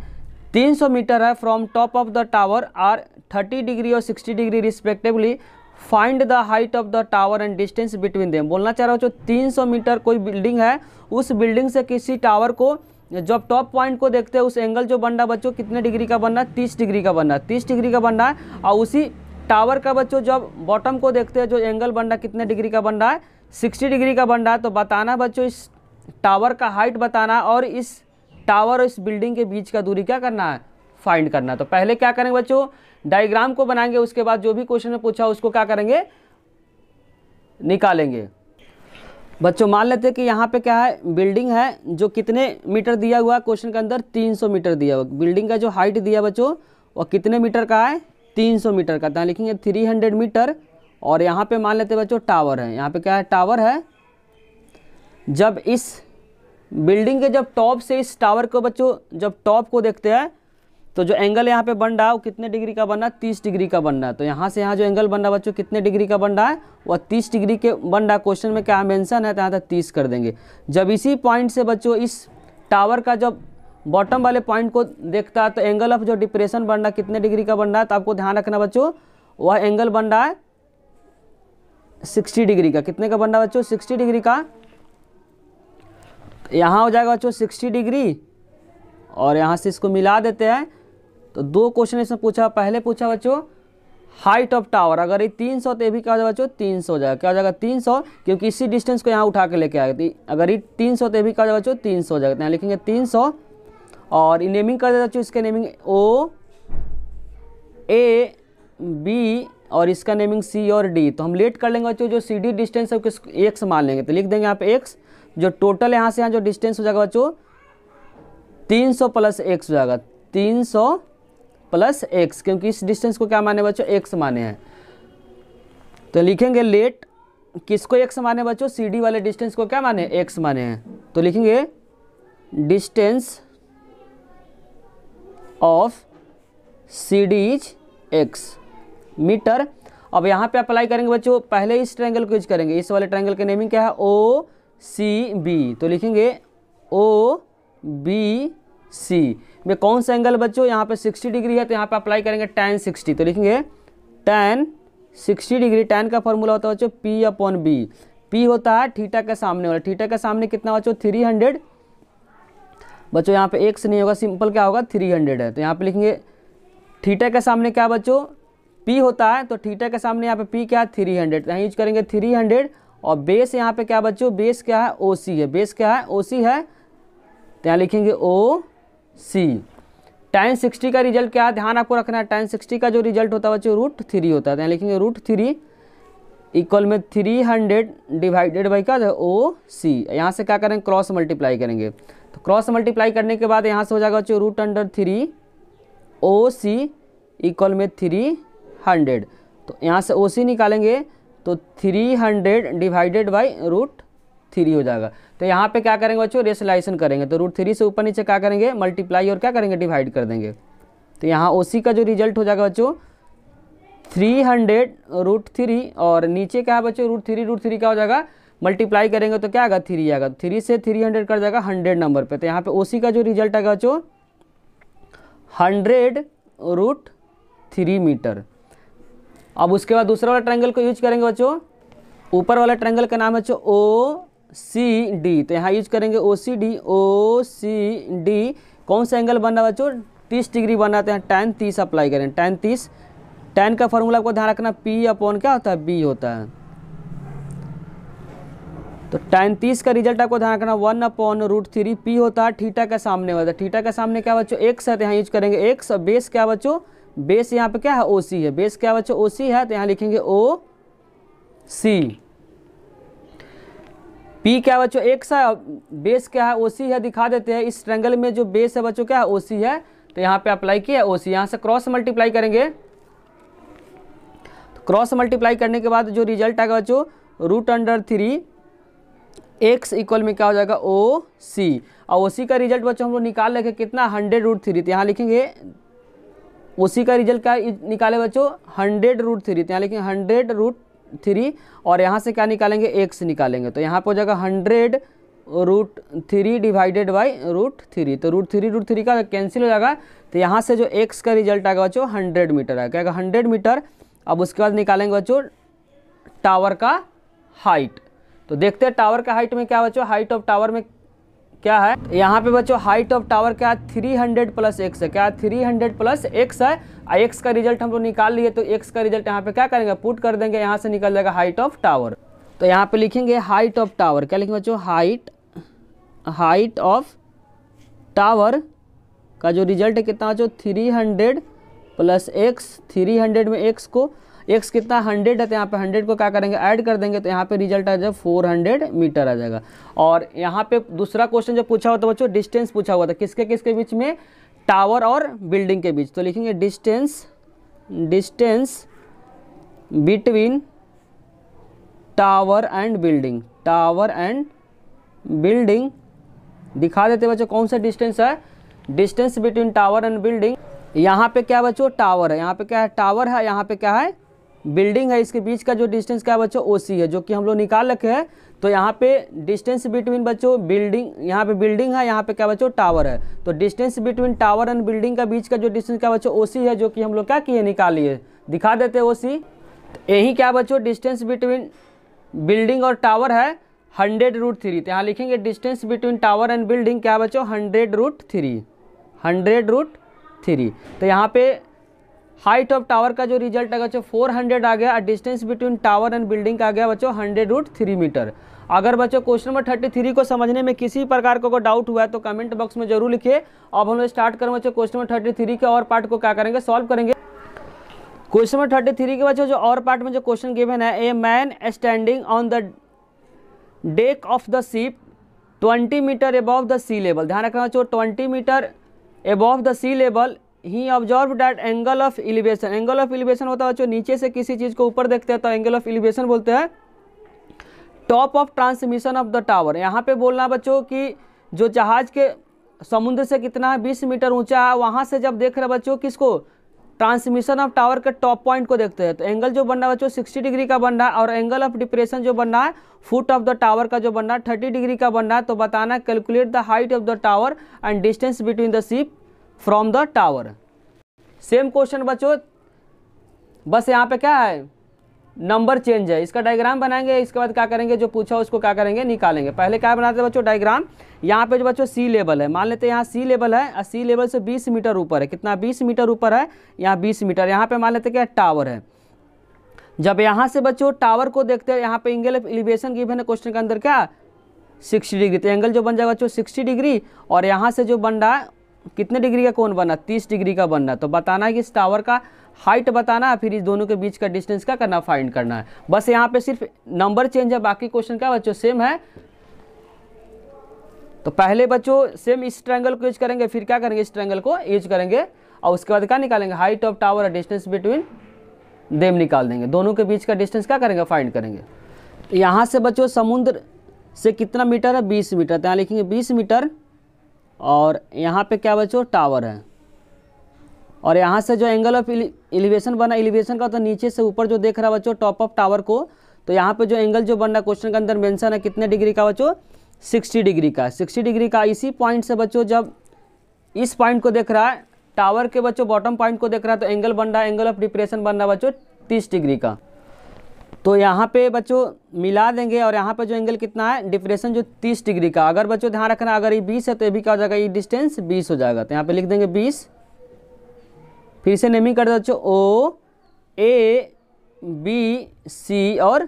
300 मीटर है from top of the tower are 30 degree और 60 degree respectively find the height of the tower and distance between them बोलना चाह रहा हूँ जो सौ मीटर कोई बिल्डिंग है उस बिल्डिंग से किसी टावर को जब टॉप पॉइंट को देखते हैं उस एंगल जो बन रहा बच्चों कितने डिग्री का बन रहा है तीस डिग्री का बन रहा है तीस डिग्री का बन रहा है और उसी टावर का बच्चों जब बॉटम को देखते हैं जो एंगल बन रहा है कितने डिग्री का बन रहा है 60 डिग्री का बन रहा है तो बताना बच्चों इस टावर का हाइट बताना और इस टावर और इस बिल्डिंग के बीच का दूरी क्या करना है फाइंड करना तो पहले क्या करेंगे बच्चों डायग्राम को बनाएंगे उसके बाद जो भी क्वेश्चन में पूछा उसको क्या करेंगे निकालेंगे बच्चों मान लेते हैं कि यहाँ पे क्या है बिल्डिंग है जो कितने मीटर दिया हुआ है क्वेश्चन के अंदर 300 मीटर दिया हुआ बिल्डिंग का जो हाइट दिया बच्चों वह कितने मीटर का है 300 मीटर का तो लिखेंगे 300 मीटर और यहाँ पे मान लेते बच्चों टावर है यहाँ पे क्या है टावर है जब इस बिल्डिंग के जब टॉप से इस टावर को बच्चों जब टॉप को देखते हैं तो जो एंगल यहाँ पे बन रहा है वो कितने डिग्री का बन रहा है तीस डिग्री का बन रहा है तो यहाँ से यहाँ जो एंगल बन रहा है बच्चों कितने डिग्री का बन रहा है वह तीस डिग्री के बन रहा है क्वेश्चन में क्या मेंशन है तो यहाँ तक तीस कर देंगे जब इसी पॉइंट से बच्चों इस टावर का जब बॉटम वाले पॉइंट को देखता है तो एंगल ऑफ जो डिप्रेशन बन रहा है कितने डिग्री का बन रहा है तो आपको ध्यान रखना बच्चों वह एंगल बन रहा है 60 डिग्री का कितने का बन रहा है बच्चों 60 डिग्री का यहाँ हो जाएगा बच्चों 60 डिग्री और यहाँ से इसको मिला देते हैं तो दो क्वेश्चन इसमें पूछा पहले पूछा बच्चों हाइट ऑफ टावर अगर ये 300 सौ तो ये भी क्या हो जाएगा बच्चों तीन हो जाएगा क्या हो जाएगा तीन क्योंकि इसी डिस्टेंस को यहाँ उठा के लेके आए अगर ये तीन सौ तो ये भी क्या हो जाएगा बच्चों तीन सौ हो जाएगा यहाँ लिखेंगे तीन और नेमिंग कर देता बच्चों इसके नेमिंग ओ ए बी और इसका नेमिंग सी और डी तो हम लेट कर लेंगे बच्चों जो सी डी डिस्टेंस है एक्स मान लेंगे तो लिख देंगे यहाँ पे एक्स जो टोटल यहाँ से यहाँ जो डिस्टेंस हो जाएगा बच्चों तीन सौ प्लस एक्स हो जाएगा तीन सौ प्लस एक्स क्योंकि इस डिस्टेंस को क्या माने बच्चों एक्स माने हैं तो लिखेंगे लेट किसको एक्स माने बच्चों सी डी वाले डिस्टेंस को क्या माने एक्स माने हैं तो लिखेंगे distance of C D is X metre अब यहाँ पे अप्लाई करेंगे बच्चों पहले इस ट्रायंगल को यूज करेंगे इस वाले ट्रायंगल का नेमिंग क्या है ओ सी बी तो लिखेंगे ओ बी सी में कौन सा एंगल बच्चों यहाँ पे 60 डिग्री है तो यहाँ पे अप्लाई करेंगे टेन 60 तो लिखेंगे टेन 60 डिग्री टेन का फॉर्मूला होता है बच्चों पी अपॉन बी पी होता है ठीटा के सामने वाला ठीटा के सामने कितना बच्चों थ्री हंड्रेड बच्चों यहाँ पे एक से नहीं होगा सिंपल क्या होगा थ्री हंड्रेड है तो यहाँ पे लिखेंगे थीटा के सामने क्या बच्चों पी होता है तो थीटा के सामने यहाँ पे पी क्या है थ्री हंड्रेड तो यहाँ यूज करेंगे थ्री हंड्रेड और बेस यहाँ पे क्या बच्चों बेस क्या है ओ सी है बेस क्या है ओ सी है तो यहाँ लिखेंगे ओ सी टेन सिक्सटी का रिजल्ट क्या है ध्यान आपको रखना है टेन सिक्सटी का जो रिजल्ट होता है बच्चों रूट थ्री होता है तो यहाँ लिखेंगे रूट थ्री इक्वल में थ्री हंड्रेड डिवाइडेड बाई का ओ सी यहाँ से क्या करेंगे क्रॉस मल्टीप्लाई करेंगे तो क्रॉस मल्टीप्लाई करने के बाद यहाँ से हो जाएगा बच्चों root under three O C equal में थ्री हंड्रेड तो यहाँ से ओ सी निकालेंगे तो three hundred divided by root three हो जाएगा तो यहाँ पे क्या करेंगे बच्चों रेसलाइसन करेंगे तो रूट थ्री से ऊपर नीचे क्या करेंगे मल्टीप्लाई और क्या करेंगे डिवाइड कर देंगे तो यहाँ ओ का जो रिजल्ट हो जाएगा बच्चों थ्री हंड्रेड रूट थ्री और नीचे क्या है बच्चों रूट थ्री रूट थ्री क्या हो जाएगा मल्टीप्लाई करेंगे तो क्या आएगा थ्री आएगा थ्री तो से थ्री हंड्रेड कर जाएगा हंड्रेड नंबर पे तो यहाँ पे ओ का जो रिजल्ट आएगा बच्चों हंड्रेड रूट थ्री मीटर अब उसके बाद दूसरा वाला ट्रायंगल को यूज करेंगे बच्चों ऊपर वाला ट्रायंगल का नाम है बच्चों ओ सी डी तो यहाँ यूज करेंगे ओ C D O C D कौन सा एंगल बन रहा बच्चों तीस डिग्री बनाते हैं टेन तीस अप्लाई करें टेन तीस टेन का फॉर्मूला तो आपको ध्यान रखना पी अपॉन क्या होता है बी होता है तो टेन तीस का रिजल्ट आपको ध्यान रखना one upon root three P होता है थीटा के सामने होता है थीटा के सामने क्या बच्चों एक्स है तो यहाँ यूज करेंगे एक्स बेस क्या बच्चों बेस यहाँ पे क्या है ओ सी है बेस क्या बच्चों ओ सी है तो यहाँ लिखेंगे ओ सी पी क्या बच्चों एक सा बेस क्या है ओ सी है दिखा देते हैं इस ट्रेंगल में जो बेस है बच्चों क्या है ओ सी है तो यहाँ पे अप्लाई किया ओ सी यहाँ से क्रॉस मल्टीप्लाई करेंगे तो क्रॉस मल्टीप्लाई करने के बाद जो रिजल्ट आएगा बच्चों root under three X equal में क्या हो जाएगा ओ सी और ओ सी का रिजल्ट बच्चों हम लोग निकाल लेंगे कितना हंड्रेड रूट थ्री तो यहाँ लिखेंगे उसी का रिजल्ट क्या निकाले बच्चों हंड्रेड रूट थ्री तो यहाँ लेकिन हंड्रेड रूट थ्री और यहाँ से क्या निकालेंगे एक्स निकालेंगे तो यहाँ पर हो जाएगा hundred root three divided by root three तो रूट थ्री रूट थ्री का कैंसिल हो जाएगा तो यहाँ से जो एक्स का रिजल्ट आएगा बच्चों हंड्रेड मीटर आएगा क्या हंड्रेड मीटर अब उसके बाद निकालेंगे बच्चों टावर का हाइट तो देखते हैं टावर का हाइट में क्या बच्चों हाइट ऑफ टावर में क्या है यहाँ पे बच्चों हाइट ऑफ टावर क्या है थ्री हंड्रेड प्लस एक्स है क्या थ्री हंड्रेड प्लस एक्स है एक्स का रिजल्ट हम लोग निकाल लिए तो एक्स का रिजल्ट यहाँ पे क्या करेंगे पुट कर देंगे यहाँ से निकल जाएगा हाइट ऑफ टावर तो यहाँ पे लिखेंगे हाइट ऑफ टावर क्या लिखेंगे बच्चों हाइट हाइट ऑफ टावर का जो रिजल्ट है कितना बच्चों three hundred plus X three hundred में एक्स को एक्स कितना हंड्रेड है तो यहाँ पे हंड्रेड को क्या करेंगे ऐड कर देंगे तो यहाँ पे रिजल्ट आ जाएगा फोर हंड्रेड मीटर आ जाएगा और यहाँ पे दूसरा क्वेश्चन जो पूछा हुआ था बच्चों डिस्टेंस पूछा हुआ था किसके किसके बीच में टावर और बिल्डिंग के बीच तो लिखेंगे distance distance between tower and building tower and building दिखा देते बच्चों कौन सा डिस्टेंस है distance between tower and building यहाँ पे क्या बच्चों टावर है यहाँ पे क्या है टावर है यहाँ पे क्या है बिल्डिंग है इसके बीच का जो डिस्टेंस क्या है बच्चों ओ है जो कि हम लोग निकाल रखे हैं तो यहाँ पे डिस्टेंस बिटवीन बच्चों बिल्डिंग यहाँ पे बिल्डिंग है यहाँ पे क्या बच्चों टावर है तो distance between tower and building का बीच का जो डिस्टेंस क्या बच्चों ओ है जो कि हम लोग क्या किए निकालिए दिखा देते ओ सी यही क्या बच्चों डिस्टेंस बिटवीन बिल्डिंग और टावर है हंड्रेड रूट थ्री तो यहाँ लिखेंगे distance between tower and building क्या बच्चों hundred root three hundred root three तो यहाँ पे हाइट ऑफ टावर का जो रिजल्ट आएगा बच्चों 400 आ गया और distance between tower and building का आ गया बच्चों हंड्रेड रूट थ्री मीटर अगर बच्चों क्वेश्चन नंबर थर्टी थ्री को समझने में किसी प्रकार का को डाउट हुआ है तो कमेंट बॉक्स में जरूर लिखिए अब हम लोग स्टार्ट करें बच्चों क्वेश्चन नंबर थर्टी थ्री के और पार्ट को क्या करेंगे सॉल्व करेंगे क्वेश्चन नंबर थर्टी थ्री के बच्चों जो और पार्ट में जो क्वेश्चन गिवन है a man standing on the deck of the ship twenty metre above the sea level ध्यान रखना बच्चों twenty metre above the sea level ही observe that angle of elevation angle of elevation होता है बच्चों नीचे से किसी चीज़ को ऊपर देखते हैं तो एंगल ऑफ एलिवेशन बोलते हैं top of transmission of the tower यहाँ पे बोलना बच्चों कि जो जहाज के समुद्र से कितना है बीस मीटर ऊंचा है वहाँ से जब देख रहे बच्चों किसको ट्रांसमिशन ऑफ टावर के टॉप पॉइंट को देखते हैं तो एंगल जो बन रहा है बच्चों सिक्सटी डिग्री का बन रहा है और एंगल ऑफ डिप्रेशन जो बन रहा है फुट ऑफ द टावर का जो बन रहा है थर्टी डिग्री का बन रहा है तो बताना calculate the height of the tower and distance between the ship from the tower same question बच्चो बस यहाँ पे क्या है नंबर चेंज है इसका डायग्राम बनाएंगे इसके बाद क्या करेंगे जो पूछा उसको क्या करेंगे निकालेंगे पहले क्या बनाते हैं बच्चों डायग्राम यहाँ पे जो बच्चों सी लेवल है मान लेते हैं यहाँ सी लेवल है और सी लेवल से 20 मीटर ऊपर है कितना 20 मीटर ऊपर है यहाँ 20 मीटर यहाँ पे मान लेते हैं क्या टावर है जब यहाँ से बच्चों टावर को देखते हैं यहाँ पे एंगल ऑफ एलिवेशन की है क्वेश्चन के अंदर क्या सिक्सटी डिग्री तो एंगल जो बन जाएगा बच्चों सिक्सटी डिग्री और यहाँ से जो बन रहा है कितने डिग्री का कौन बना तीस डिग्री का बनना तो बताना है कि इस टावर का हाइट बताना है फिर इस दोनों के बीच का डिस्टेंस का करना फाइंड करना है बस यहाँ पे सिर्फ नंबर चेंज है बाकी क्वेश्चन का बच्चों सेम है तो पहले बच्चों सेम इस ट्रैंगल को यूज करेंगे फिर क्या करेंगे इस ट्रैंगल को यूज करेंगे और उसके बाद क्या निकालेंगे हाइट ऑफ टावर और डिस्टेंस बिटवीन देम निकाल देंगे दोनों के बीच का डिस्टेंस क्या करेंगे फाइंड करेंगे यहाँ से बच्चों समुद्र से कितना मीटर है बीस मीटर तो यहाँ लिखेंगे बीस मीटर और यहाँ पे क्या बच्चों टावर है और यहाँ से जो एंगल ऑफ एलिवेशन बना एलिवेशन का तो नीचे से ऊपर जो देख रहा है बच्चों टॉप ऑफ टावर को तो यहाँ पे जो एंगल जो बन रहा है क्वेश्चन के अंदर मेंशन है कितने डिग्री का बच्चों सिक्सटी डिग्री का सिक्सटी डिग्री का इसी पॉइंट से बच्चों जब इस पॉइंट को देख रहा है टावर के बच्चों बॉटम पॉइंट को देख रहा है तो एंगल बन रहा है एंगल ऑफ डिप्रेशन बन रहा है बच्चों तीस डिग्री का तो यहाँ पे बच्चों मिला देंगे और यहाँ पे जो एंगल कितना है डिफ्रेशन जो 30 डिग्री का अगर बच्चों ध्यान रखना अगर ये 20 है तो ये भी क्या हो जाएगा ये डिस्टेंस 20 हो जाएगा तो यहाँ पे लिख देंगे 20 फिर से नेमिंग कर दो बच्चों ओ ए बी सी और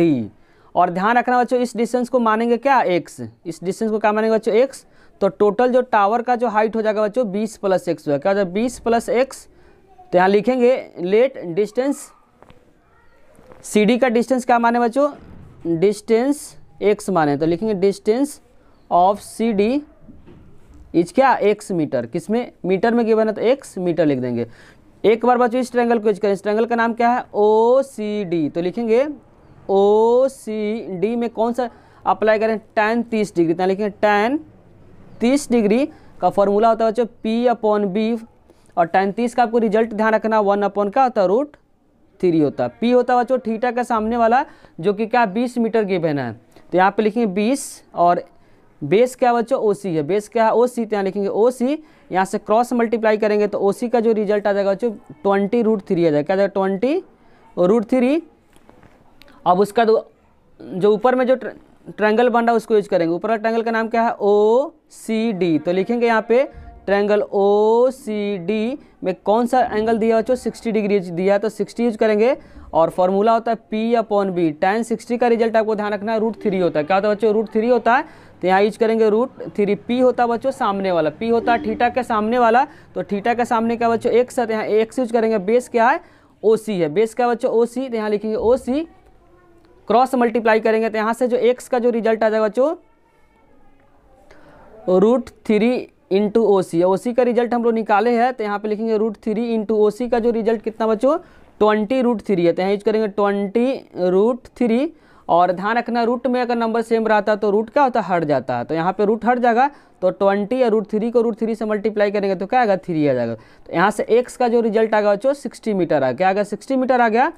डी और ध्यान रखना बच्चों इस डिस्टेंस को मानेंगे क्या एक्स इस डिस्टेंस को क्या मानेंगे बच्चों एक्स तो टोटल जो टावर का जो हाइट हो जाएगा बच्चों बीस प्लस एक्स क्या हो जाएगा बीस प्लस एक्स तो यहाँ लिखेंगे लेट डिस्टेंस सी डी का डिस्टेंस क्या माने बच्चों डिस्टेंस एक्स माने तो लिखेंगे distance of C D is क्या एक्स मीटर किसमें मीटर में गिवन है तो एक्स मीटर लिख देंगे एक बार बच्चों इस ट्रैंगल को यूज करें इस ट्रैंगल का नाम क्या है ओ सी डी तो लिखेंगे ओ सी डी में कौन सा अप्लाई करें टेन तीस डिग्री तो लिखेंगे टेन तीस डिग्री का फॉर्मूला होता है बच्चों पी अपॉन बी और टेन तीस का आपको रिजल्ट ध्यान रखना वन अपॉन का होता है रूट थ्री होता पी होता बच्चों थीटा का सामने वाला जो कि क्या बीस मीटर के बहना है तो यहाँ पे लिखेंगे बीस और बेस क्या बच्चों ओ सी है बेस क्या है ओ सी तो यहाँ लिखेंगे ओ सी यहाँ से क्रॉस मल्टीप्लाई करेंगे तो ओ सी का जो रिजल्ट आ जाएगा बच्चों ट्वेंटी रूट थ्री आ जाएगा क्या जाएगा ट्वेंटी रूट थ्री अब उसका जो ऊपर में जो ट्रेंगल बन रहा है उसको यूज करेंगे ऊपर का ट्रेंगल का नाम क्या है ओ सी डी तो लिखेंगे यहाँ पे ट्रायंगल ओ सी डी में कौन सा एंगल दिया बच्चों 60 डिग्री दिया तो 60 यूज करेंगे और फॉर्मूला होता है P upon B ten sixty का रिजल्ट आपको ध्यान रखना है रूट थ्री होता है क्या होता है बच्चों रूट थ्री होता है तो यहाँ यूज करेंगे रूट थ्री पी होता है बच्चों सामने वाला पी होता है ठीटा के सामने वाला तो ठीटा के सामने क्या बच्चों एक साथ यहाँ एक यूज करेंगे बेस क्या है ओ सी है बेस क्या बच्चों ओ सी तो यहाँ लिखेंगे ओ सी क्रॉस मल्टीप्लाई करेंगे तो यहाँ से जो एक्स का जो रिजल्ट आ जाएगा बच्चों root three into O C O C का रिजल्ट हम लोग निकाले हैं तो यहाँ पे लिखेंगे root three into O C का जो रिजल्ट कितना बच्चों ट्वेंटी रूट थ्री है तो यहाँ यूज करेंगे ट्वेंटी रूट थ्री और ध्यान रखना रूट में अगर नंबर सेम रहता तो रूट क्या होता है हट जाता है तो यहाँ पे रूट हट जाएगा तो ट्वेंटी या रूट थ्री को रूट थ्री से मल्टीप्लाई करेंगे तो क्या आएगा थ्री आ जाएगा तो यहाँ से एक्स का जो रिजल्ट आ गया बच्चों सिक्सटी मीटर आ गया आ गया सिक्सटी मीटर आ गया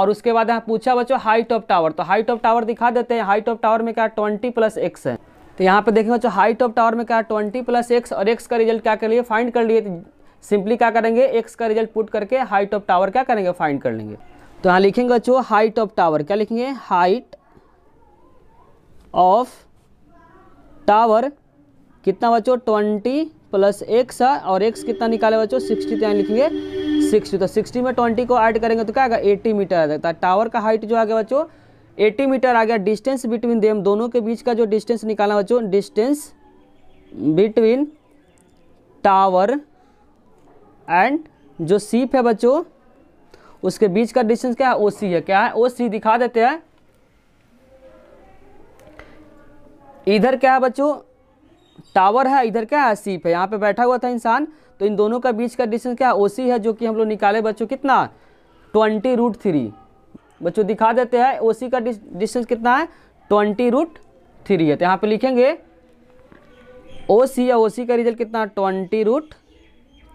और उसके बाद यहाँ पूछा बच्चों हाइट ऑफ टावर तो हाइट ऑफ टावर दिखा देते हैं हाइट ऑफ टावर में क्या ट्वेंटी प्लस एक्स है तो यहाँ पर देखेंगे जो हाइट ऑफ टावर में क्या ट्वेंटी प्लस एक्स और एक्स का रिजल्ट क्या कर लिए फाइंड कर लिए सिंपली क्या करेंगे एक्स का रिजल्ट पुट करके हाइट ऑफ टावर क्या करेंगे फाइंड कर लेंगे तो यहाँ लिखेंगे जो हाइट ऑफ टावर क्या लिखेंगे हाइट ऑफ टावर कितना बचो ट्वेंटी प्लस एक्स है और एक्स कितना निकाले बचो सिक्सटी तो यहाँ लिखेंगे सिक्सटी तो सिक्सटी में ट्वेंटी को ऐड करेंगे तो क्या आएगा एट्टी मीटर आ जाएगा टावर तो का हाइट जो आगे बच्चों 80 मीटर आ गया डिस्टेंस बिटवीन देम दोनों के बीच का जो डिस्टेंस निकालना बच्चों डिस्टेंस बिटवीन टावर एंड जो सीप है बच्चों उसके बीच का डिस्टेंस क्या है ओ सी है क्या है ओ सी दिखा देते हैं इधर क्या है बच्चों टावर है इधर क्या है सीप है यहाँ पे बैठा हुआ था इंसान तो इन दोनों का बीच का डिस्टेंस क्या है ओ सी है जो कि हम लोग निकाले बच्चों कितना ट्वेंटी रूट थ्री बच्चों दिखा देते हैं ओ का डिस्टेंस कितना है ट्वेंटी रूट थ्री है तो यहाँ पर लिखेंगे ओ सी या ओ सी का रिजल्ट कितना है ट्वेंटी रूट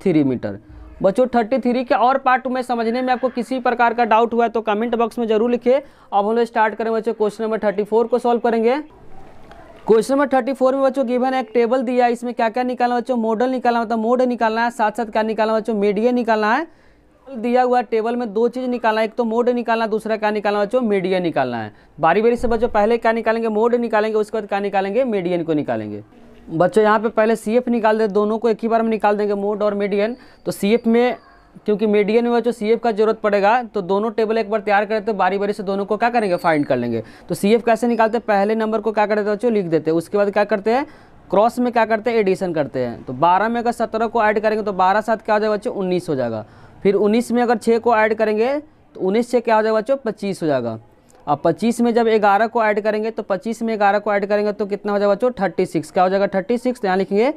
थ्री मीटर बच्चों थर्टी थ्री के और पार्ट में समझने में आपको किसी प्रकार का डाउट हुआ है तो कमेंट बॉक्स में जरूर लिखिए अब हम लोग स्टार्ट करें बच्चों क्वेश्चन नंबर थर्टी फोर को सॉल्व करेंगे क्वेश्चन नंबर थर्टी फोर में बच्चों गिवन एक टेबल दिया है इसमें क्या मतलब क्या निकालना बच्चों मॉडल निकालना मतलब मोड निकालना है साथ साथ क्या निकालना बच्चों मीडिया निकालना है दिया हुआ टेबल में दो चीज़ निकालना है एक तो मोड निकालना दूसरा क्या निकालना बच्चों मीडियन निकालना है बारी बारी से बच्चों पहले क्या निकालेंगे मोड निकालेंगे उसके बाद क्या निकालेंगे मीडियन को निकालेंगे बच्चों यहाँ पे पहले सी एफ निकाल दे दोनों को एक ही बार में निकाल देंगे मोड और मीडियन तो सी एफ में क्योंकि मीडियन में बच्चों सी का जरूरत पड़ेगा तो दोनों टेबल एक बार तैयार करें तो बारी बारी से दोनों को क्या करेंगे फाइंड कर लेंगे तो सी कैसे निकालते हैं पहले नंबर को क्या करते बच्चों लिख देते हैं उसके बाद क्या करते हैं क्रॉस में क्या करते हैं एडिशन करते हैं तो बारह में अगर सत्रह को ऐड करेंगे तो बारह साथ क्या हो जाएगा बच्चों उन्नीस हो जाएगा फिर उन्नीस में अगर छः को ऐड करेंगे तो उन्नीस से क्या हो जाएगा बच्चों पच्चीस हो जाएगा अब पच्चीस में जब ग्यारह को ऐड करेंगे तो पच्चीस में ग्यारह को ऐड करेंगे तो कितना हो जाएगा बच्चों थर्टी सिक्स क्या हो जाएगा थर्टी सिक्स तो यहाँ लिखेंगे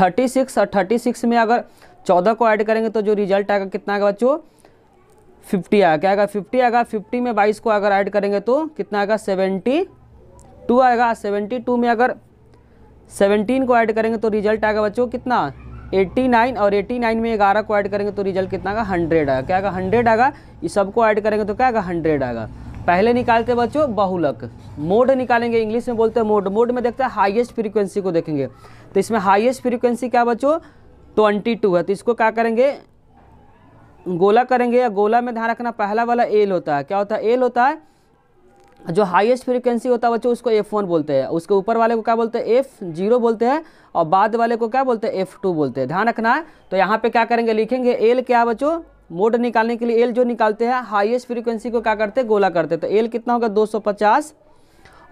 थर्टी सिक्स और थर्टी सिक्स में अगर चौदह को ऐड करेंगे तो जो रिजल्ट आएगा कितना आएगा बच्चों फिफ्टी आएगा क्या आएगा फिफ्टी आएगा फिफ्टी में बाईस को अगर ऐड करेंगे तो कितना आएगा सेवेंटी टू आएगा सेवेंटी टू में अगर सेवनटीन को ऐड करेंगे तो रिजल्ट आएगा बच्चों कितना 89 और 89 में 11 को ऐड करेंगे तो रिजल्ट कितना का 100 आएगा क्या आएगा 100 आएगा ये सबको ऐड करेंगे तो क्या आएगा 100 आएगा पहले निकालते बच्चों बहुलक मोड निकालेंगे इंग्लिश में बोलते हैं मोड मोड में देखते हैं हाईएस्ट फ्रीक्वेंसी को देखेंगे तो इसमें हाईएस्ट फ्रीक्वेंसी क्या बच्चों ट्वेंटी टू है तो इसको क्या करेंगे गोला करेंगे या गोला में ध्यान रखना पहला वाला एल होता है क्या होता है एल होता है जो हाईएस्ट फ्रीक्वेंसी होता है बच्चों उसको एफ़ वन बोलते हैं उसके ऊपर वाले को क्या बोलते हैं एफ़ जीरो बोलते हैं और बाद वाले को क्या बोलते हैं एफ़ टू बोलते हैं ध्यान रखना है तो यहाँ पे क्या करेंगे लिखेंगे एल क्या बच्चों मोड निकालने के लिए एल जो निकालते हैं हाईएस्ट फ्रीक्वेंसी को क्या करते हैं गोला करते हैं तो एल कितना होगा दो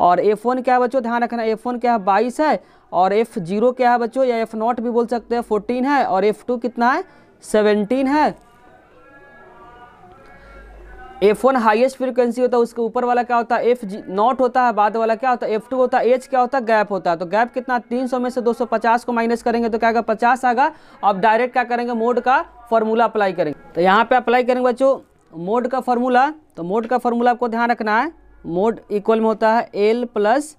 और एफ वन क्या है बच्चों ध्यान रखना एफ वन क्या है बाईस है और एफ जीरो क्या है बच्चों या एफ भी बोल सकते हैं फोर्टीन है और एफ टू कितना है सेवनटीन है एफ वन हाइएस्ट फ्रिक्वेंसी होता है उसके ऊपर वाला क्या होता है एफ नॉट होता है बाद वाला क्या होता है एफ टू होता है एच क्या होता है गैप होता है तो गैप कितना 300 में से 250 को माइनस करेंगे तो क्या आएगा पचास आएगा अब डायरेक्ट क्या करेंगे मोड का फॉर्मूला अप्लाई करेंगे तो यहाँ पे अप्लाई करेंगे बच्चों मोड का फॉर्मूला तो मोड का फॉर्मूला आपको ध्यान रखना है मोड इक्वल में होता है L plus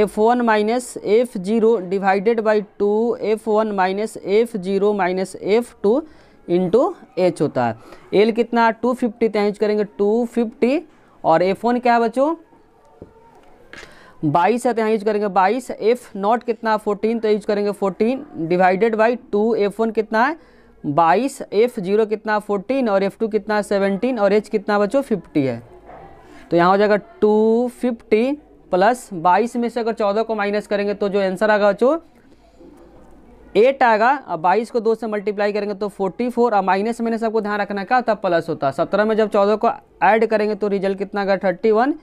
F one minus F zero divided by two F one minus F zero minus F two into H होता है एल कितना टू फिफ्टी तो यूज करेंगे टू फिफ्टी और एफ वन क्या है बच्चों बाईस है तो यहाँ यूज करेंगे बाईस एफ नॉट कितना फोर्टीन तो यूज करेंगे fourteen divided by two F one कितना है बाईस एफ जीरो कितना फोर्टीन और एफ टू कितना सेवनटीन और एच कितना बच्चों फिफ्टी है तो यहाँ हो जाएगा टू फिफ्टी प्लस बाईस में से अगर चौदह को माइनस करेंगे तो जो आंसर आएगा बच्चों एट आएगा अब बाईस को दो से मल्टीप्लाई करेंगे तो फोर्टी फोर और माइनस माइनस आपको ध्यान रखना का तब प्लस होता है सत्रह में जब चौदह को ऐड करेंगे तो रिजल्ट कितना आएगा थर्टी वन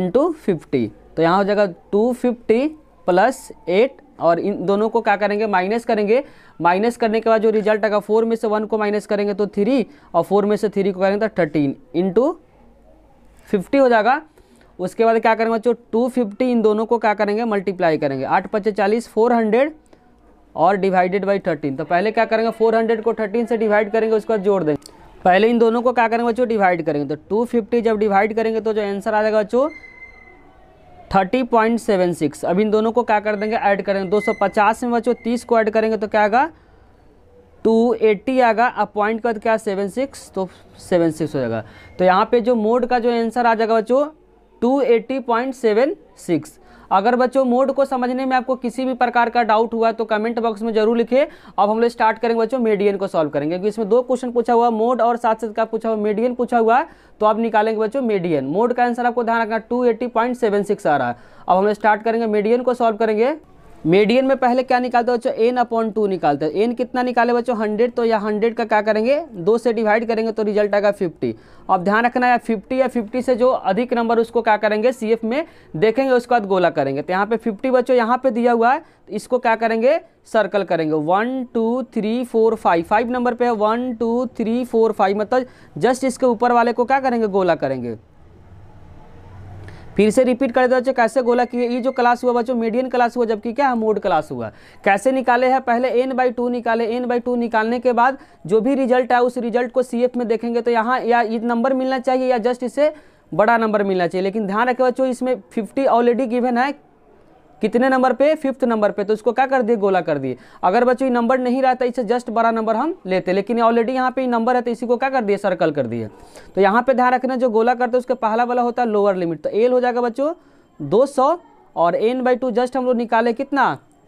इंटू फिफ्टी तो यहाँ हो जाएगा टू फिफ्टी प्लस एट और इन दोनों को क्या करेंगे माइनस करेंगे माइनस करने के बाद जो रिजल्ट आएगा फोर में से वन को माइनस करेंगे तो थ्री और फोर में से थ्री को करेंगे तो थर्टीन इंटू फिफ्टी हो जाएगा उसके बाद क्या करेंगे बच्चों टू फिफ्टी इन दोनों को क्या करेंगे मल्टीप्लाई करेंगे आठ पच्चीस चालीस फोर हंड्रेड और डिवाइडेड बाई थर्टीन तो पहले क्या करेंगे फोर हंड्रेड को थर्टीन से डिवाइड करेंगे उसके बाद जोड़ देंगे पहले इन दोनों को क्या करेंगे बच्चों डिवाइड करेंगे तो टू फिफ्टी जब डिवाइड करेंगे तो जो आंसर आ जाएगा बच्चों थर्टी पॉइंट सेवन सिक्स अब इन दोनों को क्या कर देंगे ऐड करेंगे दो सौ पचास में बच्चों तीस को ऐड करेंगे तो क्या आएगा टू एट्टी आएगा अब पॉइंट का क्या सेवन सिक्स तो सेवन सिक्स हो जाएगा तो यहाँ पे जो मोड का जो आंसर आ जाएगा बच्चों two eighty point seven six अगर बच्चों मोड को समझने में आपको किसी भी प्रकार का डाउट हुआ तो कमेंट बॉक्स में जरूर लिखे अब हम लोग स्टार्ट करेंगे बच्चों मीडियन को सॉल्व करेंगे क्योंकि इसमें दो क्वेश्चन पूछा हुआ मोड और साथ साथ का पूछा हुआ मीडियन पूछा हुआ तो आप निकालेंगे बच्चों मीडियन मोड का आंसर आपको ध्यान रखना टू आ रहा है अब हम लोग स्टार्ट करेंगे मीडियन को सॉल्व करेंगे मेडियन में पहले क्या निकालते हैं बच्चों एन अपॉन टू निकालते हैं एन कितना निकाले बच्चों हंड्रेड तो या हंड्रेड का क्या करेंगे दो से डिवाइड करेंगे तो रिजल्ट आएगा फिफ्टी अब ध्यान रखना है फिफ्टी या फिफ्टी से जो अधिक नंबर उसको क्या करेंगे सी में देखेंगे उसके बाद गोला करेंगे तो यहाँ पे फिफ्टी बच्चों यहाँ पे दिया हुआ है तो इसको क्या करेंगे सर्कल करेंगे one two three four five five number पे है one two three four five मतलब जस्ट इसके ऊपर वाले को क्या करेंगे गोला करेंगे फिर से रिपीट कर दे बच्चों कैसे गोला की ये जो क्लास हुआ बच्चों मीडियन क्लास हुआ जबकि क्या मोड क्लास हुआ कैसे निकाले हैं पहले एन बाई टू निकाले एन बाई टू निकालने के बाद जो भी रिजल्ट है उस रिजल्ट को सी में देखेंगे तो यहाँ या ये नंबर मिलना चाहिए या जस्ट इसे बड़ा नंबर मिलना चाहिए लेकिन ध्यान रखें बच्चों इसमें फिफ्टी ऑलरेडी गिवन है कितने नंबर पे फिफ्थ नंबर पे तो इसको क्या कर दिए गोला कर दिए अगर बच्चों नंबर नहीं रहता इससे जस्ट बड़ा नंबर हम लेते लेकिन ऑलरेडी यहाँ पे नंबर है तो इसी को क्या कर दिए सर्कल कर दिए तो यहाँ पे ध्यान रखना जो गोला करते उसके उसका पहला वाला होता है लोअर लिमिट तो एल हो जाएगा बच्चों दो और एन बाई टू जस्ट हम लोग निकाले कितना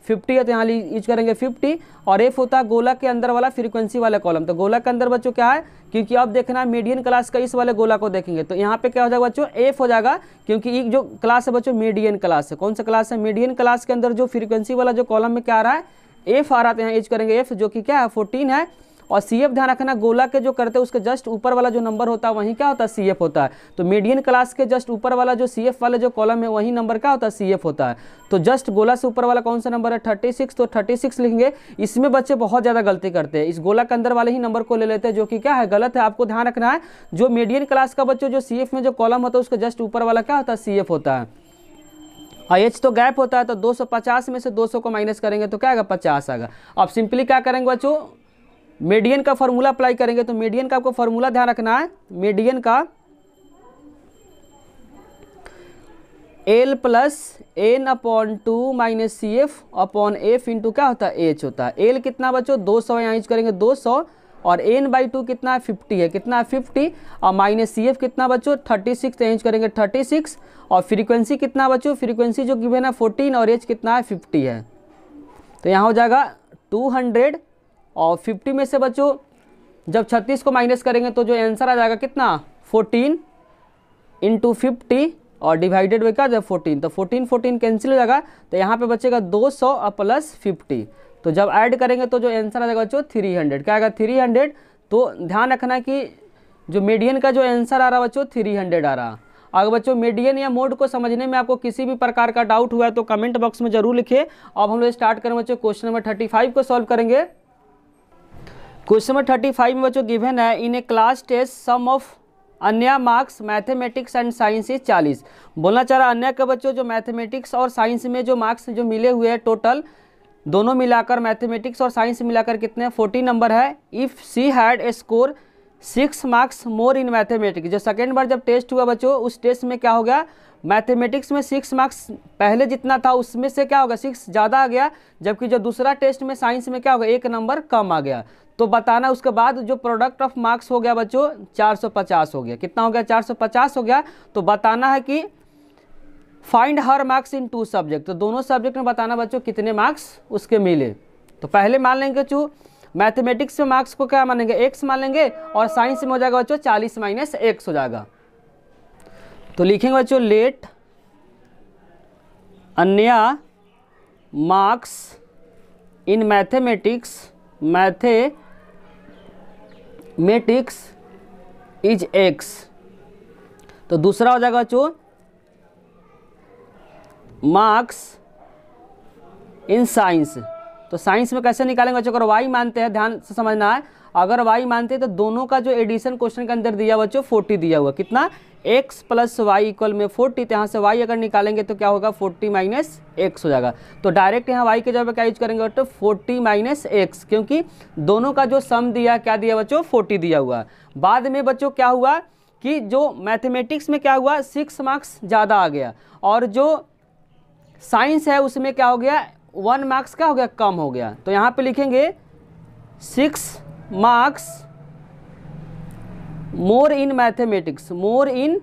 फिफ्टी है तो यहाँ यूज करेंगे फिफ्टी और एफ होता है गोला के अंदर वाला फ्रीक्वेंसी वाला कॉलम तो गोला के अंदर बच्चों क्या है क्योंकि अब देखना है मीडियन क्लास का इस वाले गोला को देखेंगे तो यहाँ पे क्या हो जाएगा बच्चों एफ हो जाएगा क्योंकि जो क्लास है बच्चों मीडियन क्लास है कौन सा क्लास है मीडियन क्लास के अंदर जो फ्रीक्वेंसी वाला जो कॉलम में क्या आ रहा है एफ आ रहा है तो यहाँ यूज करेंगे एफ जो कि क्या है फोर्टीन है और सी ध्यान रखना गोला के जो करते हैं उसके जस्ट ऊपर वाला जो नंबर होता है वहीं क्या होता है सी होता है तो मीडियन क्लास के जस्ट ऊपर वाला जो सी वाला जो कॉलम है वही नंबर क्या होता है सी होता है तो जस्ट गोला से ऊपर वाला कौन सा नंबर है थर्टी तो थर्टी लिखेंगे इसमें बच्चे बहुत ज़्यादा गलती करते हैं इस गोला के अंदर वाले ही नंबर को ले लेते हैं जो कि क्या है गलत है आपको ध्यान रखना है जो मीडियन क्लास का बच्चों जो सी में जो कॉलम होता है उसका जस्ट ऊपर वाला क्या होता है सी होता है और एच तो गैप होता है तो 250 में से 200 को माइनस करेंगे तो क्या आएगा 50 आएगा अब सिंपली क्या करेंगे बच्चों मेडियन का फॉर्मूला अप्लाई करेंगे तो मीडियन का आपको फॉर्मूला ध्यान रखना है मेडियन का L plus N upon two minus C F upon F into क्या होता है एच होता है एल कितना बचो दो सौ यहाँ यूज करेंगे दो सौ और एन बाई टू कितना है फिफ्टी है कितना है फिफ्टी और माइनस सी एफ कितना बचो थर्टी सिक्स यूज करेंगे थर्टी सिक्स और फ्रीक्वेंसी कितना बचो फ्रीक्वेंसी जो कि है फोर्टीन और एच कितना है फिफ्टी है तो यहाँ हो जाएगा टू हंड्रेड और फिफ्टी में से बच्चों जब छत्तीस को माइनस करेंगे तो जो आंसर आ जाएगा कितना फोर्टीन इंटू फिफ्टी और डिवाइडेड बाई क्या जब फोर्टीन तो फोर्टीन फोर्टीन कैंसिल हो जाएगा तो यहाँ पे बचेगा दो सौ और प्लस फिफ्टी तो जब ऐड करेंगे तो जो आंसर आ जाएगा बच्चों थ्री हंड्रेड क्या आएगा थ्री हंड्रेड तो ध्यान रखना कि जो मीडियन का जो आंसर आ रहा बच्चों थ्री हंड्रेड आ रहा अगर बच्चों मीडियन या मोड को समझने में आपको किसी भी प्रकार का डाउट हुआ है तो कमेंट बॉक्स में जरूर लिखे अब हम लोग स्टार्ट करें बच्चों क्वेश्चन नंबर थर्टी फाइव को सॉल्व करेंगे क्वेश्चन नंबर थर्टी फाइव में बच्चों गिवन है in a class test sum of अन्य marks mathematics and science is चालीस बोलना चाह रहा अन्य के बच्चों जो मैथमेटिक्स और साइंस में जो मार्क्स जो मिले हुए हैं टोटल दोनों मिलाकर मैथमेटिक्स और साइंस मिलाकर कितने फोर्टी नंबर है if she had a score six marks more in mathematics जो सेकेंड बार जब टेस्ट हुआ बच्चों उस टेस्ट में क्या हो गया मैथमेटिक्स में सिक्स मार्क्स पहले जितना था उसमें से क्या होगा सिक्स ज़्यादा आ गया जबकि जो दूसरा टेस्ट में साइंस में क्या होगा एक नंबर कम आ गया तो बताना उसके बाद जो प्रोडक्ट ऑफ मार्क्स हो गया बच्चों 450 हो गया कितना हो गया 450 हो गया तो बताना है कि find her marks in two subject तो दोनों सब्जेक्ट में बताना बच्चों कितने मार्क्स उसके मिले तो पहले मान लेंगे चू मैथमेटिक्स में मार्क्स को क्या मानेंगे एक्स मान लेंगे और साइंस में हो जाएगा बच्चों चालीस माइनस एक्स हो जाएगा तो लिखेंगे बच्चों लेट अन्य marks in mathematics mathematics is X तो दूसरा हो जाएगा बच्चों मार्क्स इन साइंस तो साइंस में कैसे निकालेंगे बच्चों अगर वाई मानते हैं ध्यान से समझना है अगर वाई मानते हैं तो दोनों का जो एडिशन क्वेश्चन के अंदर दिया बच्चों फोर्टी दिया हुआ कितना एक्स प्लस वाई इक्वल में फोर्टी तो यहाँ से वाई अगर निकालेंगे तो क्या होगा फोर्टी माइनस एक्स हो जाएगा तो डायरेक्ट यहाँ वाई के जगह क्या यूज करेंगे तो फोर्टी माइनस एक्स क्योंकि दोनों का जो सम दिया क्या दिया बच्चों फोर्टी दिया हुआ बाद में बच्चों क्या हुआ कि जो मैथमेटिक्स में क्या हुआ सिक्स मार्क्स ज़्यादा आ गया और जो साइंस है उसमें क्या हो गया वन मार्क्स क्या हो गया कम हो गया तो यहाँ पर लिखेंगे six marks more in mathematics more in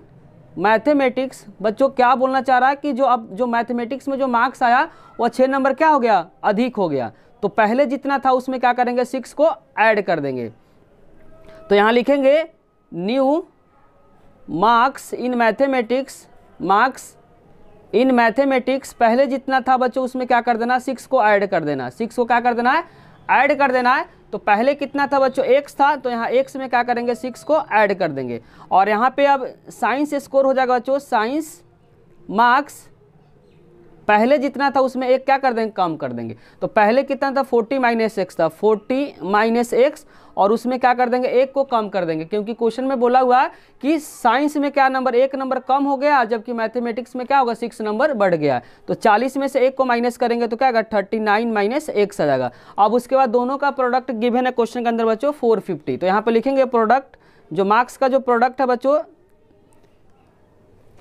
mathematics बच्चों क्या बोलना चाह रहा है कि जो अब जो मैथमेटिक्स में जो मार्क्स आया वो छः नंबर क्या हो गया अधिक हो गया तो पहले जितना था उसमें क्या करेंगे सिक्स को ऐड कर देंगे तो यहाँ लिखेंगे new marks in mathematics marks in mathematics पहले जितना था बच्चों उसमें क्या कर देना सिक्स को ऐड कर देना सिक्स को क्या कर देना है ऐड कर देना है तो पहले कितना था बच्चों एक्स था तो यहाँ एक्स में क्या करेंगे सिक्स को ऐड कर देंगे और यहाँ पे अब साइंस स्कोर हो जाएगा बच्चों साइंस मार्क्स पहले जितना था उसमें एक क्या कर देंगे कम कर देंगे तो पहले कितना था फोर्टी माइनस एक्स था फोर्टी माइनस एक्स और उसमें क्या कर देंगे एक को कम कर देंगे क्योंकि क्वेश्चन में बोला हुआ कि साइंस में क्या नंबर एक नंबर कम हो गया जबकि मैथमेटिक्स में क्या होगा सिक्स नंबर बढ़ गया तो चालीस में से एक को माइनस करेंगे तो क्या होगा थर्टी नाइन माइनस एक्स आ जाएगा अब उसके बाद दोनों का प्रोडक्ट गिवेन है क्वेश्चन के अंदर बच्चों फोर फिफ्टी तो यहाँ पर लिखेंगे प्रोडक्ट जो मार्क्स का जो प्रोडक्ट है बच्चों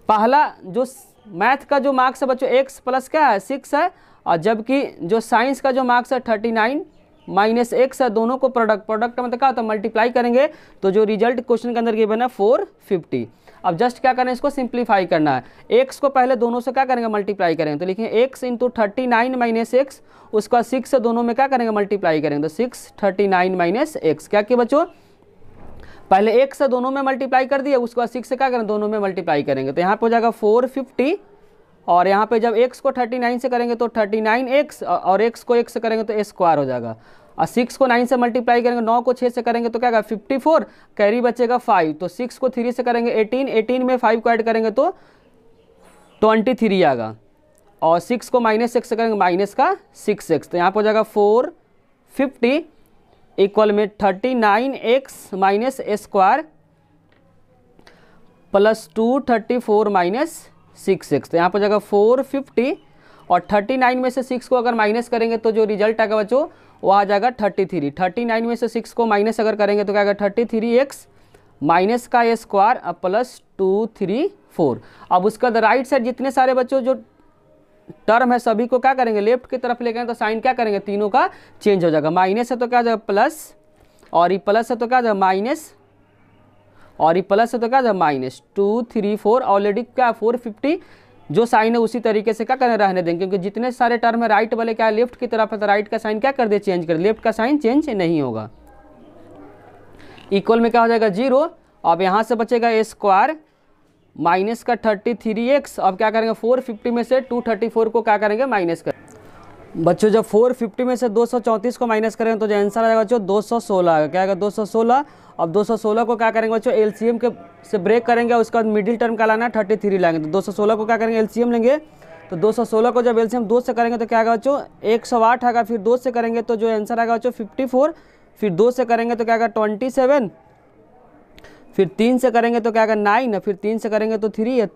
पहला जो मैथ का जो मार्क्स है बच्चों एक्स प्लस क्या है सिक्स है और जबकि जो साइंस का जो मार्क्स है थर्टी नाइन माइनस एक्स है दोनों को प्रोडक्ट प्रोडक्ट मतलब क्या होता है मल्टीप्लाई करेंगे तो जो रिजल्ट क्वेश्चन के अंदर ये बना फोर फिफ्टी अब जस्ट क्या करना है इसको सिंप्लीफाई करना है एक्स को पहले दोनों से क्या करेंगे मल्टीप्लाई करेंगे तो लिखेंगे X into thirty nine minus X उसका सिक्स दोनों में क्या करेंगे मल्टीप्लाई करेंगे तो six thirty nine minus X क्या किया बच्चों पहले एक से दोनों में मल्टीप्लाई कर दिया उसके बाद सिक्स से क्या करें दोनों में मल्टीप्लाई करेंगे तो यहाँ पे हो जाएगा फोर फिफ्टी और यहाँ पे जब एक्स को थर्टी नाइन से करेंगे तो थर्टी नाइन एक्स और एक्स को एक से करेंगे तो स्क्वायर हो जाएगा और सिक्स को नाइन से मल्टीप्लाई करेंगे नौ को छः से करेंगे तो क्या फिफ्टी फोर कैरी बचेगा फाइव तो सिक्स को थ्री से करेंगे एटीन एटीन में फाइव को ऐड करेंगे तो ट्वेंटी थ्री आएगा और सिक्स को माइनस सिक्स से करेंगे माइनस का सिक्स एक्स तो यहाँ पर हो जाएगा फोर फिफ्टी इक्वल में thirty nine X minus square plus two thirty four minus six X तो यहाँ पर जाएगा फोर फिफ्टी और थर्टी नाइन में से सिक्स को अगर माइनस करेंगे तो जो रिजल्ट आएगा बच्चों वो आ जाएगा थर्टी थ्री थर्टी नाइन में से सिक्स को माइनस अगर करेंगे तो क्या आएगा थर्टी थ्री एक्स माइनस का square plus two three four अब उसका राइट साइड जितने सारे बच्चों जो टर्म है सभी को क्या करेंगे लेफ्ट की तरफ ले गए तो साइन क्या करेंगे तीनों का चेंज हो जाएगा माइनस है तो क्या जाएगा प्लस और ये प्लस है तो क्या जाएगा माइनस और ये प्लस है तो क्या जाएगा minus two three four already क्या फोर फिफ्टी जो साइन है उसी तरीके से क्या करें रहने देंगे क्योंकि जितने सारे टर्म है राइट वाले क्या है लेफ्ट की तरफ है तो राइट का साइन क्या कर दे चेंज कर लेफ्ट का साइन चेंज नहीं होगा इक्वल में क्या हो जाएगा जीरो अब यहाँ से बचेगा स्क्वायर माइनस का थर्टी थ्री एक्स अब क्या करेंगे फोर फिफ्टी में से टू थर्टी फोर को क्या करेंगे माइनस कर बच्चों जब फोर फिफ्टी में से दो सौ चौंतीस को माइनस करेंगे तो जो आंसर आएगा बच्चों दो सौ सोलह आएगा क्या आएगा दो सौ सोलह अब दो सौ सोलह को क्या करेंगे बच्चों एल सी एम के से ब्रेक करेंगे उसके बाद मिडिल टर्म का लाना थर्टी थ्री लाएंगे तो दो सौ सोलह को क्या करेंगे एल सी एम लेंगे तो दो सौ सोलह को जब एल सी एम दो से करेंगे तो क्या आएगा बच्चों एक सौ आठ आएगा फिर दो से करेंगे तो जो आंसर आएगा बच्चों फिफ्टी फोर फिर दो से करेंगे तो क्या आएगा ट्वेंटी सेवन फिर तीन से करेंगे तो क्या आएगा नाइन फिर तीन से करेंगे तो थ्री है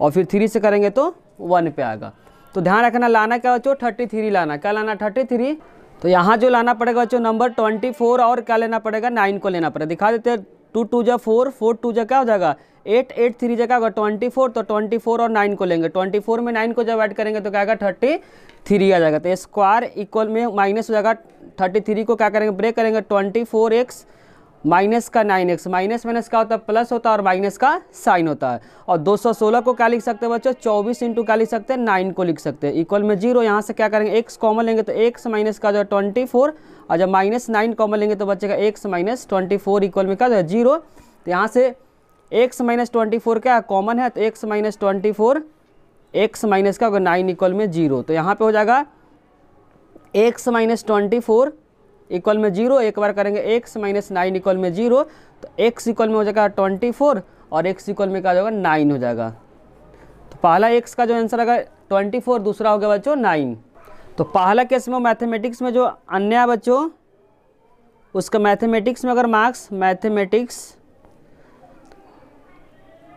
और फिर थ्री से करेंगे तो वन पे आएगा तो ध्यान रखना लाना क्या बच्चों थर्टी थ्री लाना क्या लाना थर्टी थ्री तो यहाँ जो लाना पड़ेगा बच्चों नंबर ट्वेंटी फोर और क्या लेना पड़ेगा नाइन को लेना पड़ेगा दिखा देते हैं टू टू जो फोर फोर टू जो क्या हो जाएगा एट एट थ्री जगह होगा ट्वेंटी फोर तो ट्वेंटी फोर और नाइन को लेंगे ट्वेंटी फोर में नाइन को जब ऐड करेंगे तो क्या आएगा थर्टी थ्री आ जाएगा तो स्क्वायर इक्वल में माइनस हो जाएगा थर्टी थ्री को क्या करेंगे ब्रेक करेंगे ट्वेंटी फोर एक्स माइनस का नाइन एक्स माइनस माइनस का होता है प्लस होता है और माइनस का साइन होता है और 216 को क्या लिख सकते हैं बच्चों 24 इंटू क्या लिख सकते हैं नाइन को लिख सकते हैं इक्वल में जीरो यहां से क्या करेंगे एक्स कॉमन लेंगे तो एक्स माइनस का जो है ट्वेंटी फोर और जब माइनस नाइन कॉमन लेंगे तो बच्चे का X minus twenty four equal में क्या जो है जीरो तो यहाँ से एक्स माइनस ट्वेंटी फोर क्या कॉमन है तो X minus twenty four X minus का नाइन इक्वल में जीरो तो यहाँ पर हो जाएगा X minus twenty four equal में जीरो एक बार करेंगे एक्स माइनस नाइन इक्वल में जीरो तो एक्स इक्वल में हो जाएगा ट्वेंटी फोर और एक्स इक्वल में क्या हो जाएगा नाइन हो जाएगा तो पहला एक्स का जो आंसर आएगा ट्वेंटी फोर दूसरा हो गया बच्चों नाइन तो पहला केस में मैथमेटिक्स में जो अन्य बच्चों उसका मैथमेटिक्स में अगर मार्क्स मैथमेटिक्स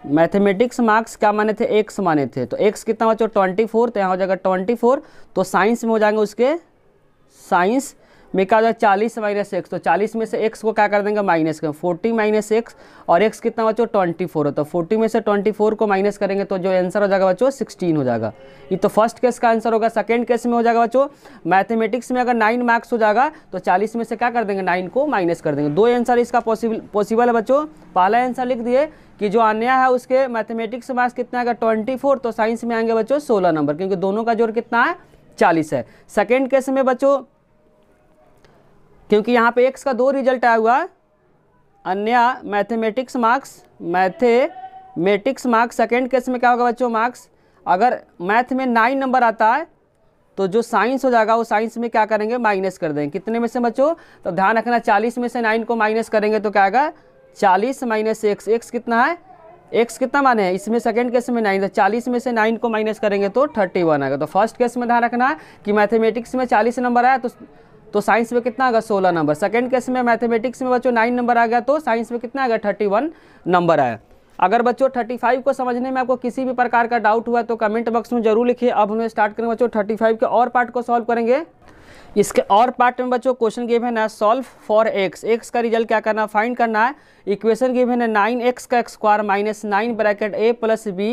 मैथमेटिक्स मार्क्स क्या माने थे एक्स माने थे तो एक्स कितना बच्चों ट्वेंटी फोर तो यहाँ हो जाएगा ट्वेंटी फोर तो साइंस में हो जाएंगे उसके साइंस में क्या हो जाएगा चालीस माइनस एक्स तो चालीस में से एक्स को क्या कर देंगे माइनस करें फोर्टी माइनस एक्स और एक्स कितना बच्चों ट्वेंटी फोर होता है तो फोर्टी में से ट्वेंटी फोर को माइनस करेंगे तो जो आंसर हो जाएगा बच्चों सिक्सटीन हो जाएगा ये तो फर्स्ट केस का आंसर होगा सेकेंड केस में हो जाएगा बच्चों मैथमेटिक्स में अगर नाइन मार्क्स हो जाएगा तो चालीस में से क्या कर देंगे नाइन को माइनस कर देंगे दो आंसर इसका पॉसिबल पॉसिबल है बच्चों पहला आंसर लिख दिए कि जो अन्या है उसके मैथमेटिक्स मार्क्स कितना आएगा ट्वेंटी फोर तो साइंस में आएंगे बच्चों सोलह नंबर क्योंकि दोनों का जोड़ कितना है चालीस है सेकेंड केस में बच्चों क्योंकि यहाँ पे एक्स का दो रिजल्ट आया हुआ अन्य mathematics marks mathematics marks second case में क्या होगा बच्चों मार्क्स अगर मैथ में नाइन नंबर आता है तो जो साइंस हो जाएगा वो साइंस में क्या करेंगे माइनस कर देंगे कितने में से बच्चों तो ध्यान रखना चालीस में से नाइन को माइनस करेंगे तो क्या आएगा चालीस माइनस एक्स एक्स कितना है एक्स कितना माने है इसमें सेकेंड केस में नाइन तो चालीस में से नाइन को माइनस करेंगे तो थर्टी वन आएगा तो फर्स्ट केस में ध्यान रखना है कि मैथमेटिक्स में चालीस नंबर आया तो तो साइंस में कितना आएगा सोलह नंबर सेकेंड केस में मैथमेटिक्स में बच्चों नाइन नंबर आ गया तो साइंस में कितना आएगा थर्टी वन नंबर आया अगर बच्चों थर्टी फाइव को समझने में आपको किसी भी प्रकार का डाउट हुआ तो कमेंट बॉक्स में जरूर लिखिए अब हमें स्टार्ट करेंगे बच्चों थर्टी फाइव के और पार्ट को सॉल्व करेंगे इसके और पार्ट में बच्चों क्वेश्चन गिव है सॉल्व फॉर एक्स एक्स का रिजल्ट क्या करना फाइंड करना है इक्वेशन गिव है नाइन एक्स का square minus nine bracket A plus B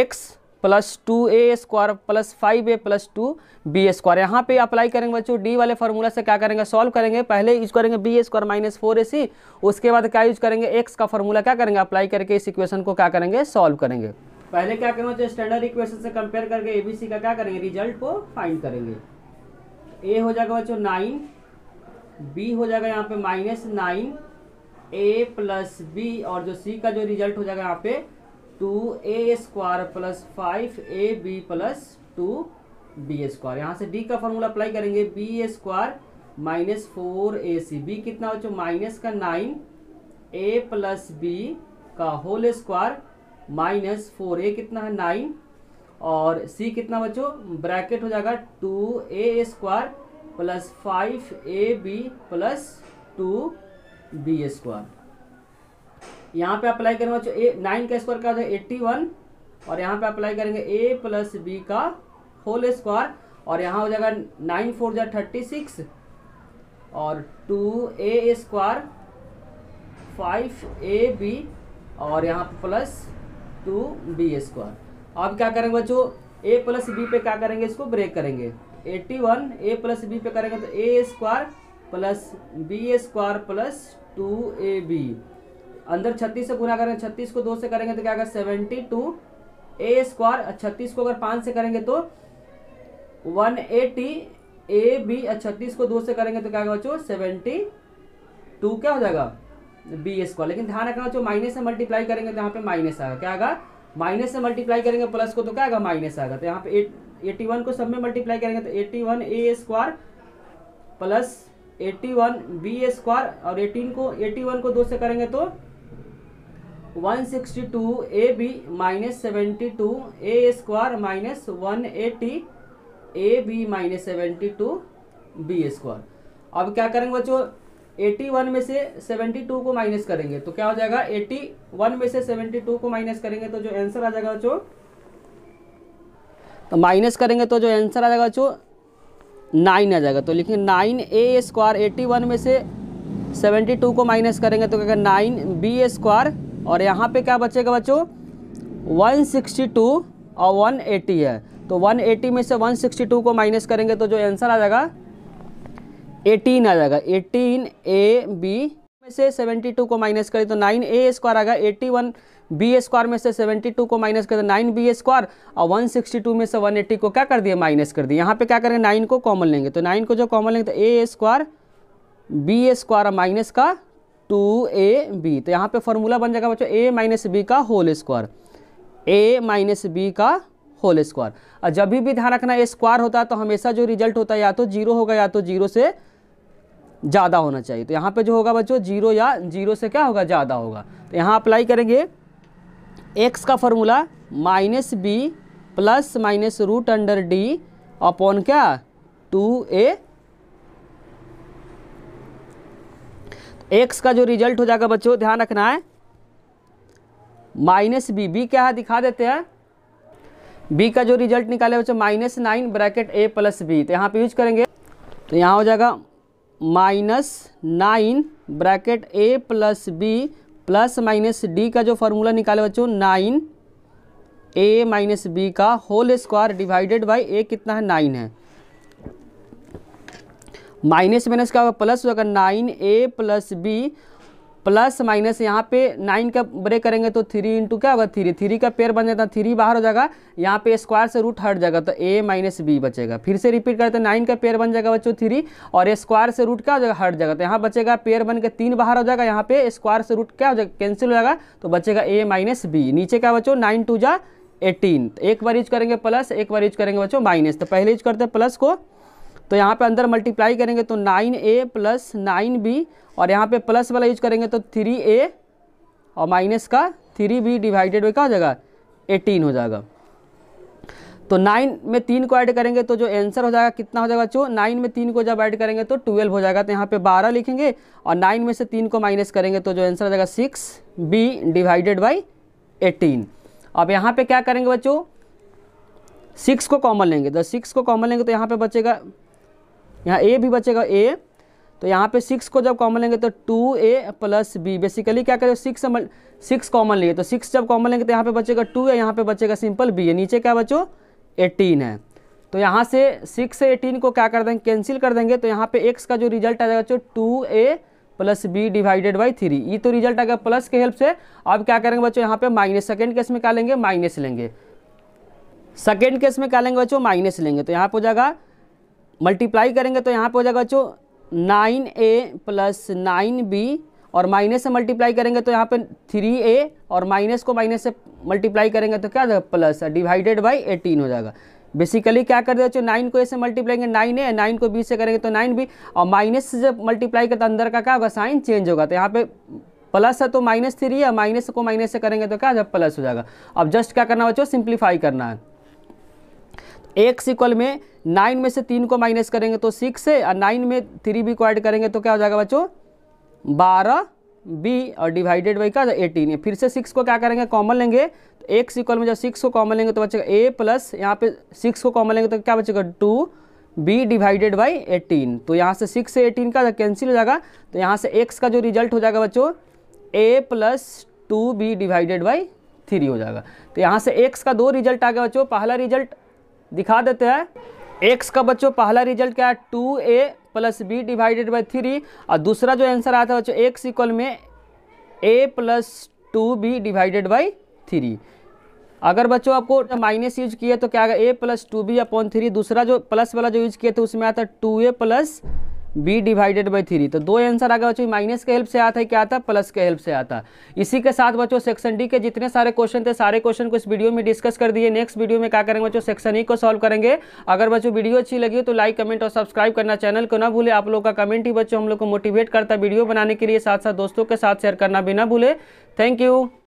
X plus two A square plus five A plus two B square यहाँ पे अप्लाई करेंगे बच्चों डी वाले फार्मूला से क्या करेंगे सॉल्व करेंगे पहले यूज करेंगे B square minus four A C उसके बाद क्या यूज करेंगे एक्स का फार्मूला क्या करेंगे अप्लाई करके इस इक्वेशन को क्या करेंगे सॉल्व करेंगे पहले क्या करेंगे बच्चों स्टैंडर्ड इक्वेशन से कंपेयर करके ए बी सी का क्या करेंगे रिजल्ट को फाइंड करेंगे ए हो जाएगा बच्चों नाइन बी हो जाएगा यहाँ पे minus nine A plus B और जो सी का जो रिजल्ट हो जाएगा यहाँ पे two A square plus five A B plus two B square यहाँ से डी का फॉर्मूला अप्लाई करेंगे B square minus four A C B कितना बच्चों माइनस का नाइन ए प्लस बी का whole square minus four A कितना है नाइन और सी कितना बच्चों ब्रैकेट हो जाएगा two A square plus five A B plus two B square यहाँ पे अप्लाई करेंगे बच्चों नाइन का स्क्वायर क्या होता है एट्टी वन और यहाँ पे अप्लाई करेंगे ए प्लस बी का होल स्क्वायर और यहाँ हो जाएगा नाइन फोर जो थर्टी सिक्स और two A square five A B और यहाँ पे प्लस टू बी स्क्वायर अब क्या करेंगे बच्चों ए प्लस बी पे क्या करेंगे इसको ब्रेक करेंगे eighty one A plus B पे करेंगे तो A square plus B square plus two A B अंदर छत्तीस से गुना करेंगे छत्तीस को दो से करेंगे तो क्या सेवेंटी टू ए स्क्वायर छत्तीस को अगर पांच से करेंगे तो वन एटी ए बी छत्तीस को दो से करेंगे तो क्या होगा बच्चों सेवेंटी टू क्या हो जाएगा बी स्क्वायर लेकिन ध्यान रखना बच्चों माइनस से मल्टीप्लाई करेंगे तो यहाँ पे माइनस आएगा क्या आएगा माइनस से मल्टीप्लाई करेंगे प्लस को तो क्या आएगा माइनस आएगा तो यहाँ पे एटी वन को सब में मल्टीप्लाई करेंगे तो eighty one A square plus eighty one B square और एटीन को एटी वन को दो से करेंगे तो one sixty two A B minus seventy two A square minus one eighty A B minus seventy two B square अब क्या करेंगे बच्चों एटी वन में से सेवेंटी टू को माइनस करेंगे तो क्या हो जाएगा एटी वन में से सेवेंटी टू को माइनस करेंगे तो जो आंसर आ जाएगा बच्चों तो माइनस करेंगे तो जो आंसर आ जाएगा बच्चों नाइन आ जाएगा तो लिखेंगे nine A square eighty one में से सेवेंटी टू को माइनस करेंगे तो क्या नाइन बी स्क्वायर और यहाँ पे क्या बचेगा बच्चों 162 और 180 है तो 180 में से 162 को माइनस करेंगे तो जो आंसर आ जाएगा 18 आ जाएगा 18 ए बी में से 72 को माइनस करें तो 9 ए स्क्वायर आएगा 81 बी स्क्वायर में से 72 को माइनस कर दिया नाइन बी स्क्वायर और 162 में से 180 को क्या कर दिया माइनस कर दिया यहाँ पे क्या करेंगे नाइन को कॉमन लेंगे तो नाइन को जो कॉमन लेंगे तो A square B square minus का टू ए बी तो यहाँ पे फॉर्मूला बन जाएगा बच्चों ए माइनस बी का whole square A minus B का होल स्क्वायर और जब भी ध्यान रखना ए स्क्वायर होता है तो हमेशा जो रिजल्ट होता है या तो जीरो होगा या तो जीरो से ज़्यादा होना चाहिए तो यहाँ पे जो होगा बच्चों जीरो या जीरो से क्या होगा ज़्यादा होगा तो यहाँ अप्लाई करेंगे एक्स का formula minus B plus minus root under D upon क्या टू ए एक्स का जो रिजल्ट हो जाएगा बच्चों ध्यान रखना है माइनस बी बी क्या है दिखा देते हैं बी का जो रिजल्ट निकाले बच्चों minus nine bracket A plus B तो यहाँ पे यूज करेंगे तो यहाँ हो जाएगा minus nine bracket A plus B plus minus D का जो फार्मूला निकाले बच्चों नाइन ए माइनस बी का whole square divided by A कितना है नाइन है माइनस माइनस का होगा प्लस होगा nine A plus B plus minus यहाँ पे नाइन का ब्रेक करेंगे तो थ्री इंटू क्या होगा थ्री थ्री का पेयर बन जाता है थ्री बाहर हो जाएगा यहाँ पे स्क्वायर से रूट हट जाएगा तो ए माइनस बी बचेगा फिर से रिपीट करते हैं नाइन का पेयर बन जाएगा बच्चों थ्री और स्क्वायर से रूट क्या हो जाएगा हट जाएगा तो यहाँ बचेगा पेयर बन के तीन बाहर हो जाएगा यहाँ पे स्क्वायर से रूट क्या हो जाएगा कैंसिल हो जाएगा तो बचेगा ए माइनस बी नीचे क्या बच्चों नाइन टू जा एटीन तो एक बार यूज करेंगे प्लस एक बार यूज करेंगे बच्चों माइनस तो पहले यूज करते हैं प्लस को तो यहाँ पे अंदर मल्टीप्लाई करेंगे तो nine A plus nine B और यहाँ पे प्लस वाला यूज करेंगे तो थ्री ए और माइनस का थ्री बी डिवाइडेड बाई कहा हो जाएगा एटीन हो जाएगा तो नाइन में तीन को ऐड करेंगे तो जो आंसर हो जाएगा कितना हो जाएगा चो नाइन में तीन को जब ऐड करेंगे तो ट्वेल्व हो जाएगा तो यहाँ पे बारह लिखेंगे और नाइन में से तीन को माइनस करेंगे तो जो आंसर हो जाएगा six B divided by eighteen अब यहाँ पे क्या करेंगे बच्चों सिक्स को कॉमन लेंगे तो सिक्स को कॉमन लेंगे तो यहाँ पे बचेगा यहाँ ए भी बचेगा ए तो यहाँ पे सिक्स को जब कॉमन लेंगे तो two A plus B basically क्या करें सिक्स सिक्स कॉमन लिए तो सिक्स जब कॉमन लेंगे तो यहाँ पे बचेगा टू है यहाँ पे बचेगा सिंपल बी है नीचे क्या बचो एटीन है तो यहाँ से सिक्स से एटीन को क्या कर देंगे कैंसिल कर देंगे तो यहाँ पे एक्स का जो रिजल्ट आ जाएगा two A plus B divided by three ये तो रिजल्ट आ गया प्लस के हेल्प से अब क्या करेंगे बच्चों यहाँ पे माइनस सेकेंड केस में क्या लेंगे माइनस लेंगे सेकेंड केस में क्या लेंगे बच्चों माइनस लेंगे तो यहाँ पर हो जाएगा मल्टीप्लाई करेंगे तो यहाँ पे हो जाएगा बच्चों nine A plus nine B और माइनस से मल्टीप्लाई करेंगे तो यहाँ पे थ्री ए और माइनस को माइनस से मल्टीप्लाई करेंगे तो क्या हो जाएगा प्लस डिवाइडेड बाई एटीन हो जाएगा बेसिकली क्या कर बच्चों नाइन को ए से मल्टीप्लाई करेंगे नाइन ए नाइन को बी से करेंगे तो नाइन बी और माइनस से जब मल्टीप्लाई करते तो अंदर का क्या होगा साइन चेंज होगा तो यहाँ पे प्लस है तो माइनस थ्री है माइनस को माइनस से करेंगे तो क्या जब प्लस हो जाएगा अब जस्ट क्या करना बच्चों सिंप्लीफाई करना है एक्स इक्वल में नाइन में से तीन को माइनस करेंगे तो सिक्स है और नाइन में थ्री बी को ऐड करेंगे तो क्या हो जाएगा बच्चों बारह बी और डिवाइडेड बाई का एटीन है फिर से सिक्स को क्या करेंगे कॉमन लेंगे तो एक्स इक्वल में जब सिक्स को कॉमन लेंगे तो बचेगा ए प्लस यहाँ पे सिक्स को कॉमन लेंगे तो क्या बचेगा two B divided by eighteen तो यहाँ से सिक्स से एटीन का कैंसिल हो जाएगा तो यहाँ से एक्स का जो रिजल्ट हो जाएगा बच्चों A plus two B divided by three हो जाएगा तो यहाँ से एक्स का दो रिजल्ट आ गया बच्चों पहला रिजल्ट दिखा देते हैं एक्स का बच्चों पहला रिजल्ट क्या है two A plus B divided by three और दूसरा जो आंसर आता है बच्चों एक्स इक्वल में A plus two B divided by three अगर बच्चों आपको माइनस यूज किया तो क्या आएगा A plus two B upon three दूसरा जो प्लस वाला जो यूज किया था तो उसमें आता है two A plus B divided by three तो दो आंसर आ गया बच्चों माइनस के हेल्प से आता है क्या आता प्लस के हेल्प से आता इसी के साथ बच्चों सेक्शन डी के जितने सारे क्वेश्चन थे सारे क्वेश्चन को इस वीडियो में डिस्कस कर दिए नेक्स्ट वीडियो में क्या करेंगे बच्चों सेक्शन ई e को सॉल्व करेंगे अगर बच्चों वीडियो अच्छी लगी तो लाइक कमेंट और सब्सक्राइब करना चैनल को ना भूले आप लोग का कमेंट ही बच्चों हम लोग को मोटिवेट करता है वीडियो बनाने के लिए साथ साथ दोस्तों के साथ शेयर करना भी ना भूले थैंक यू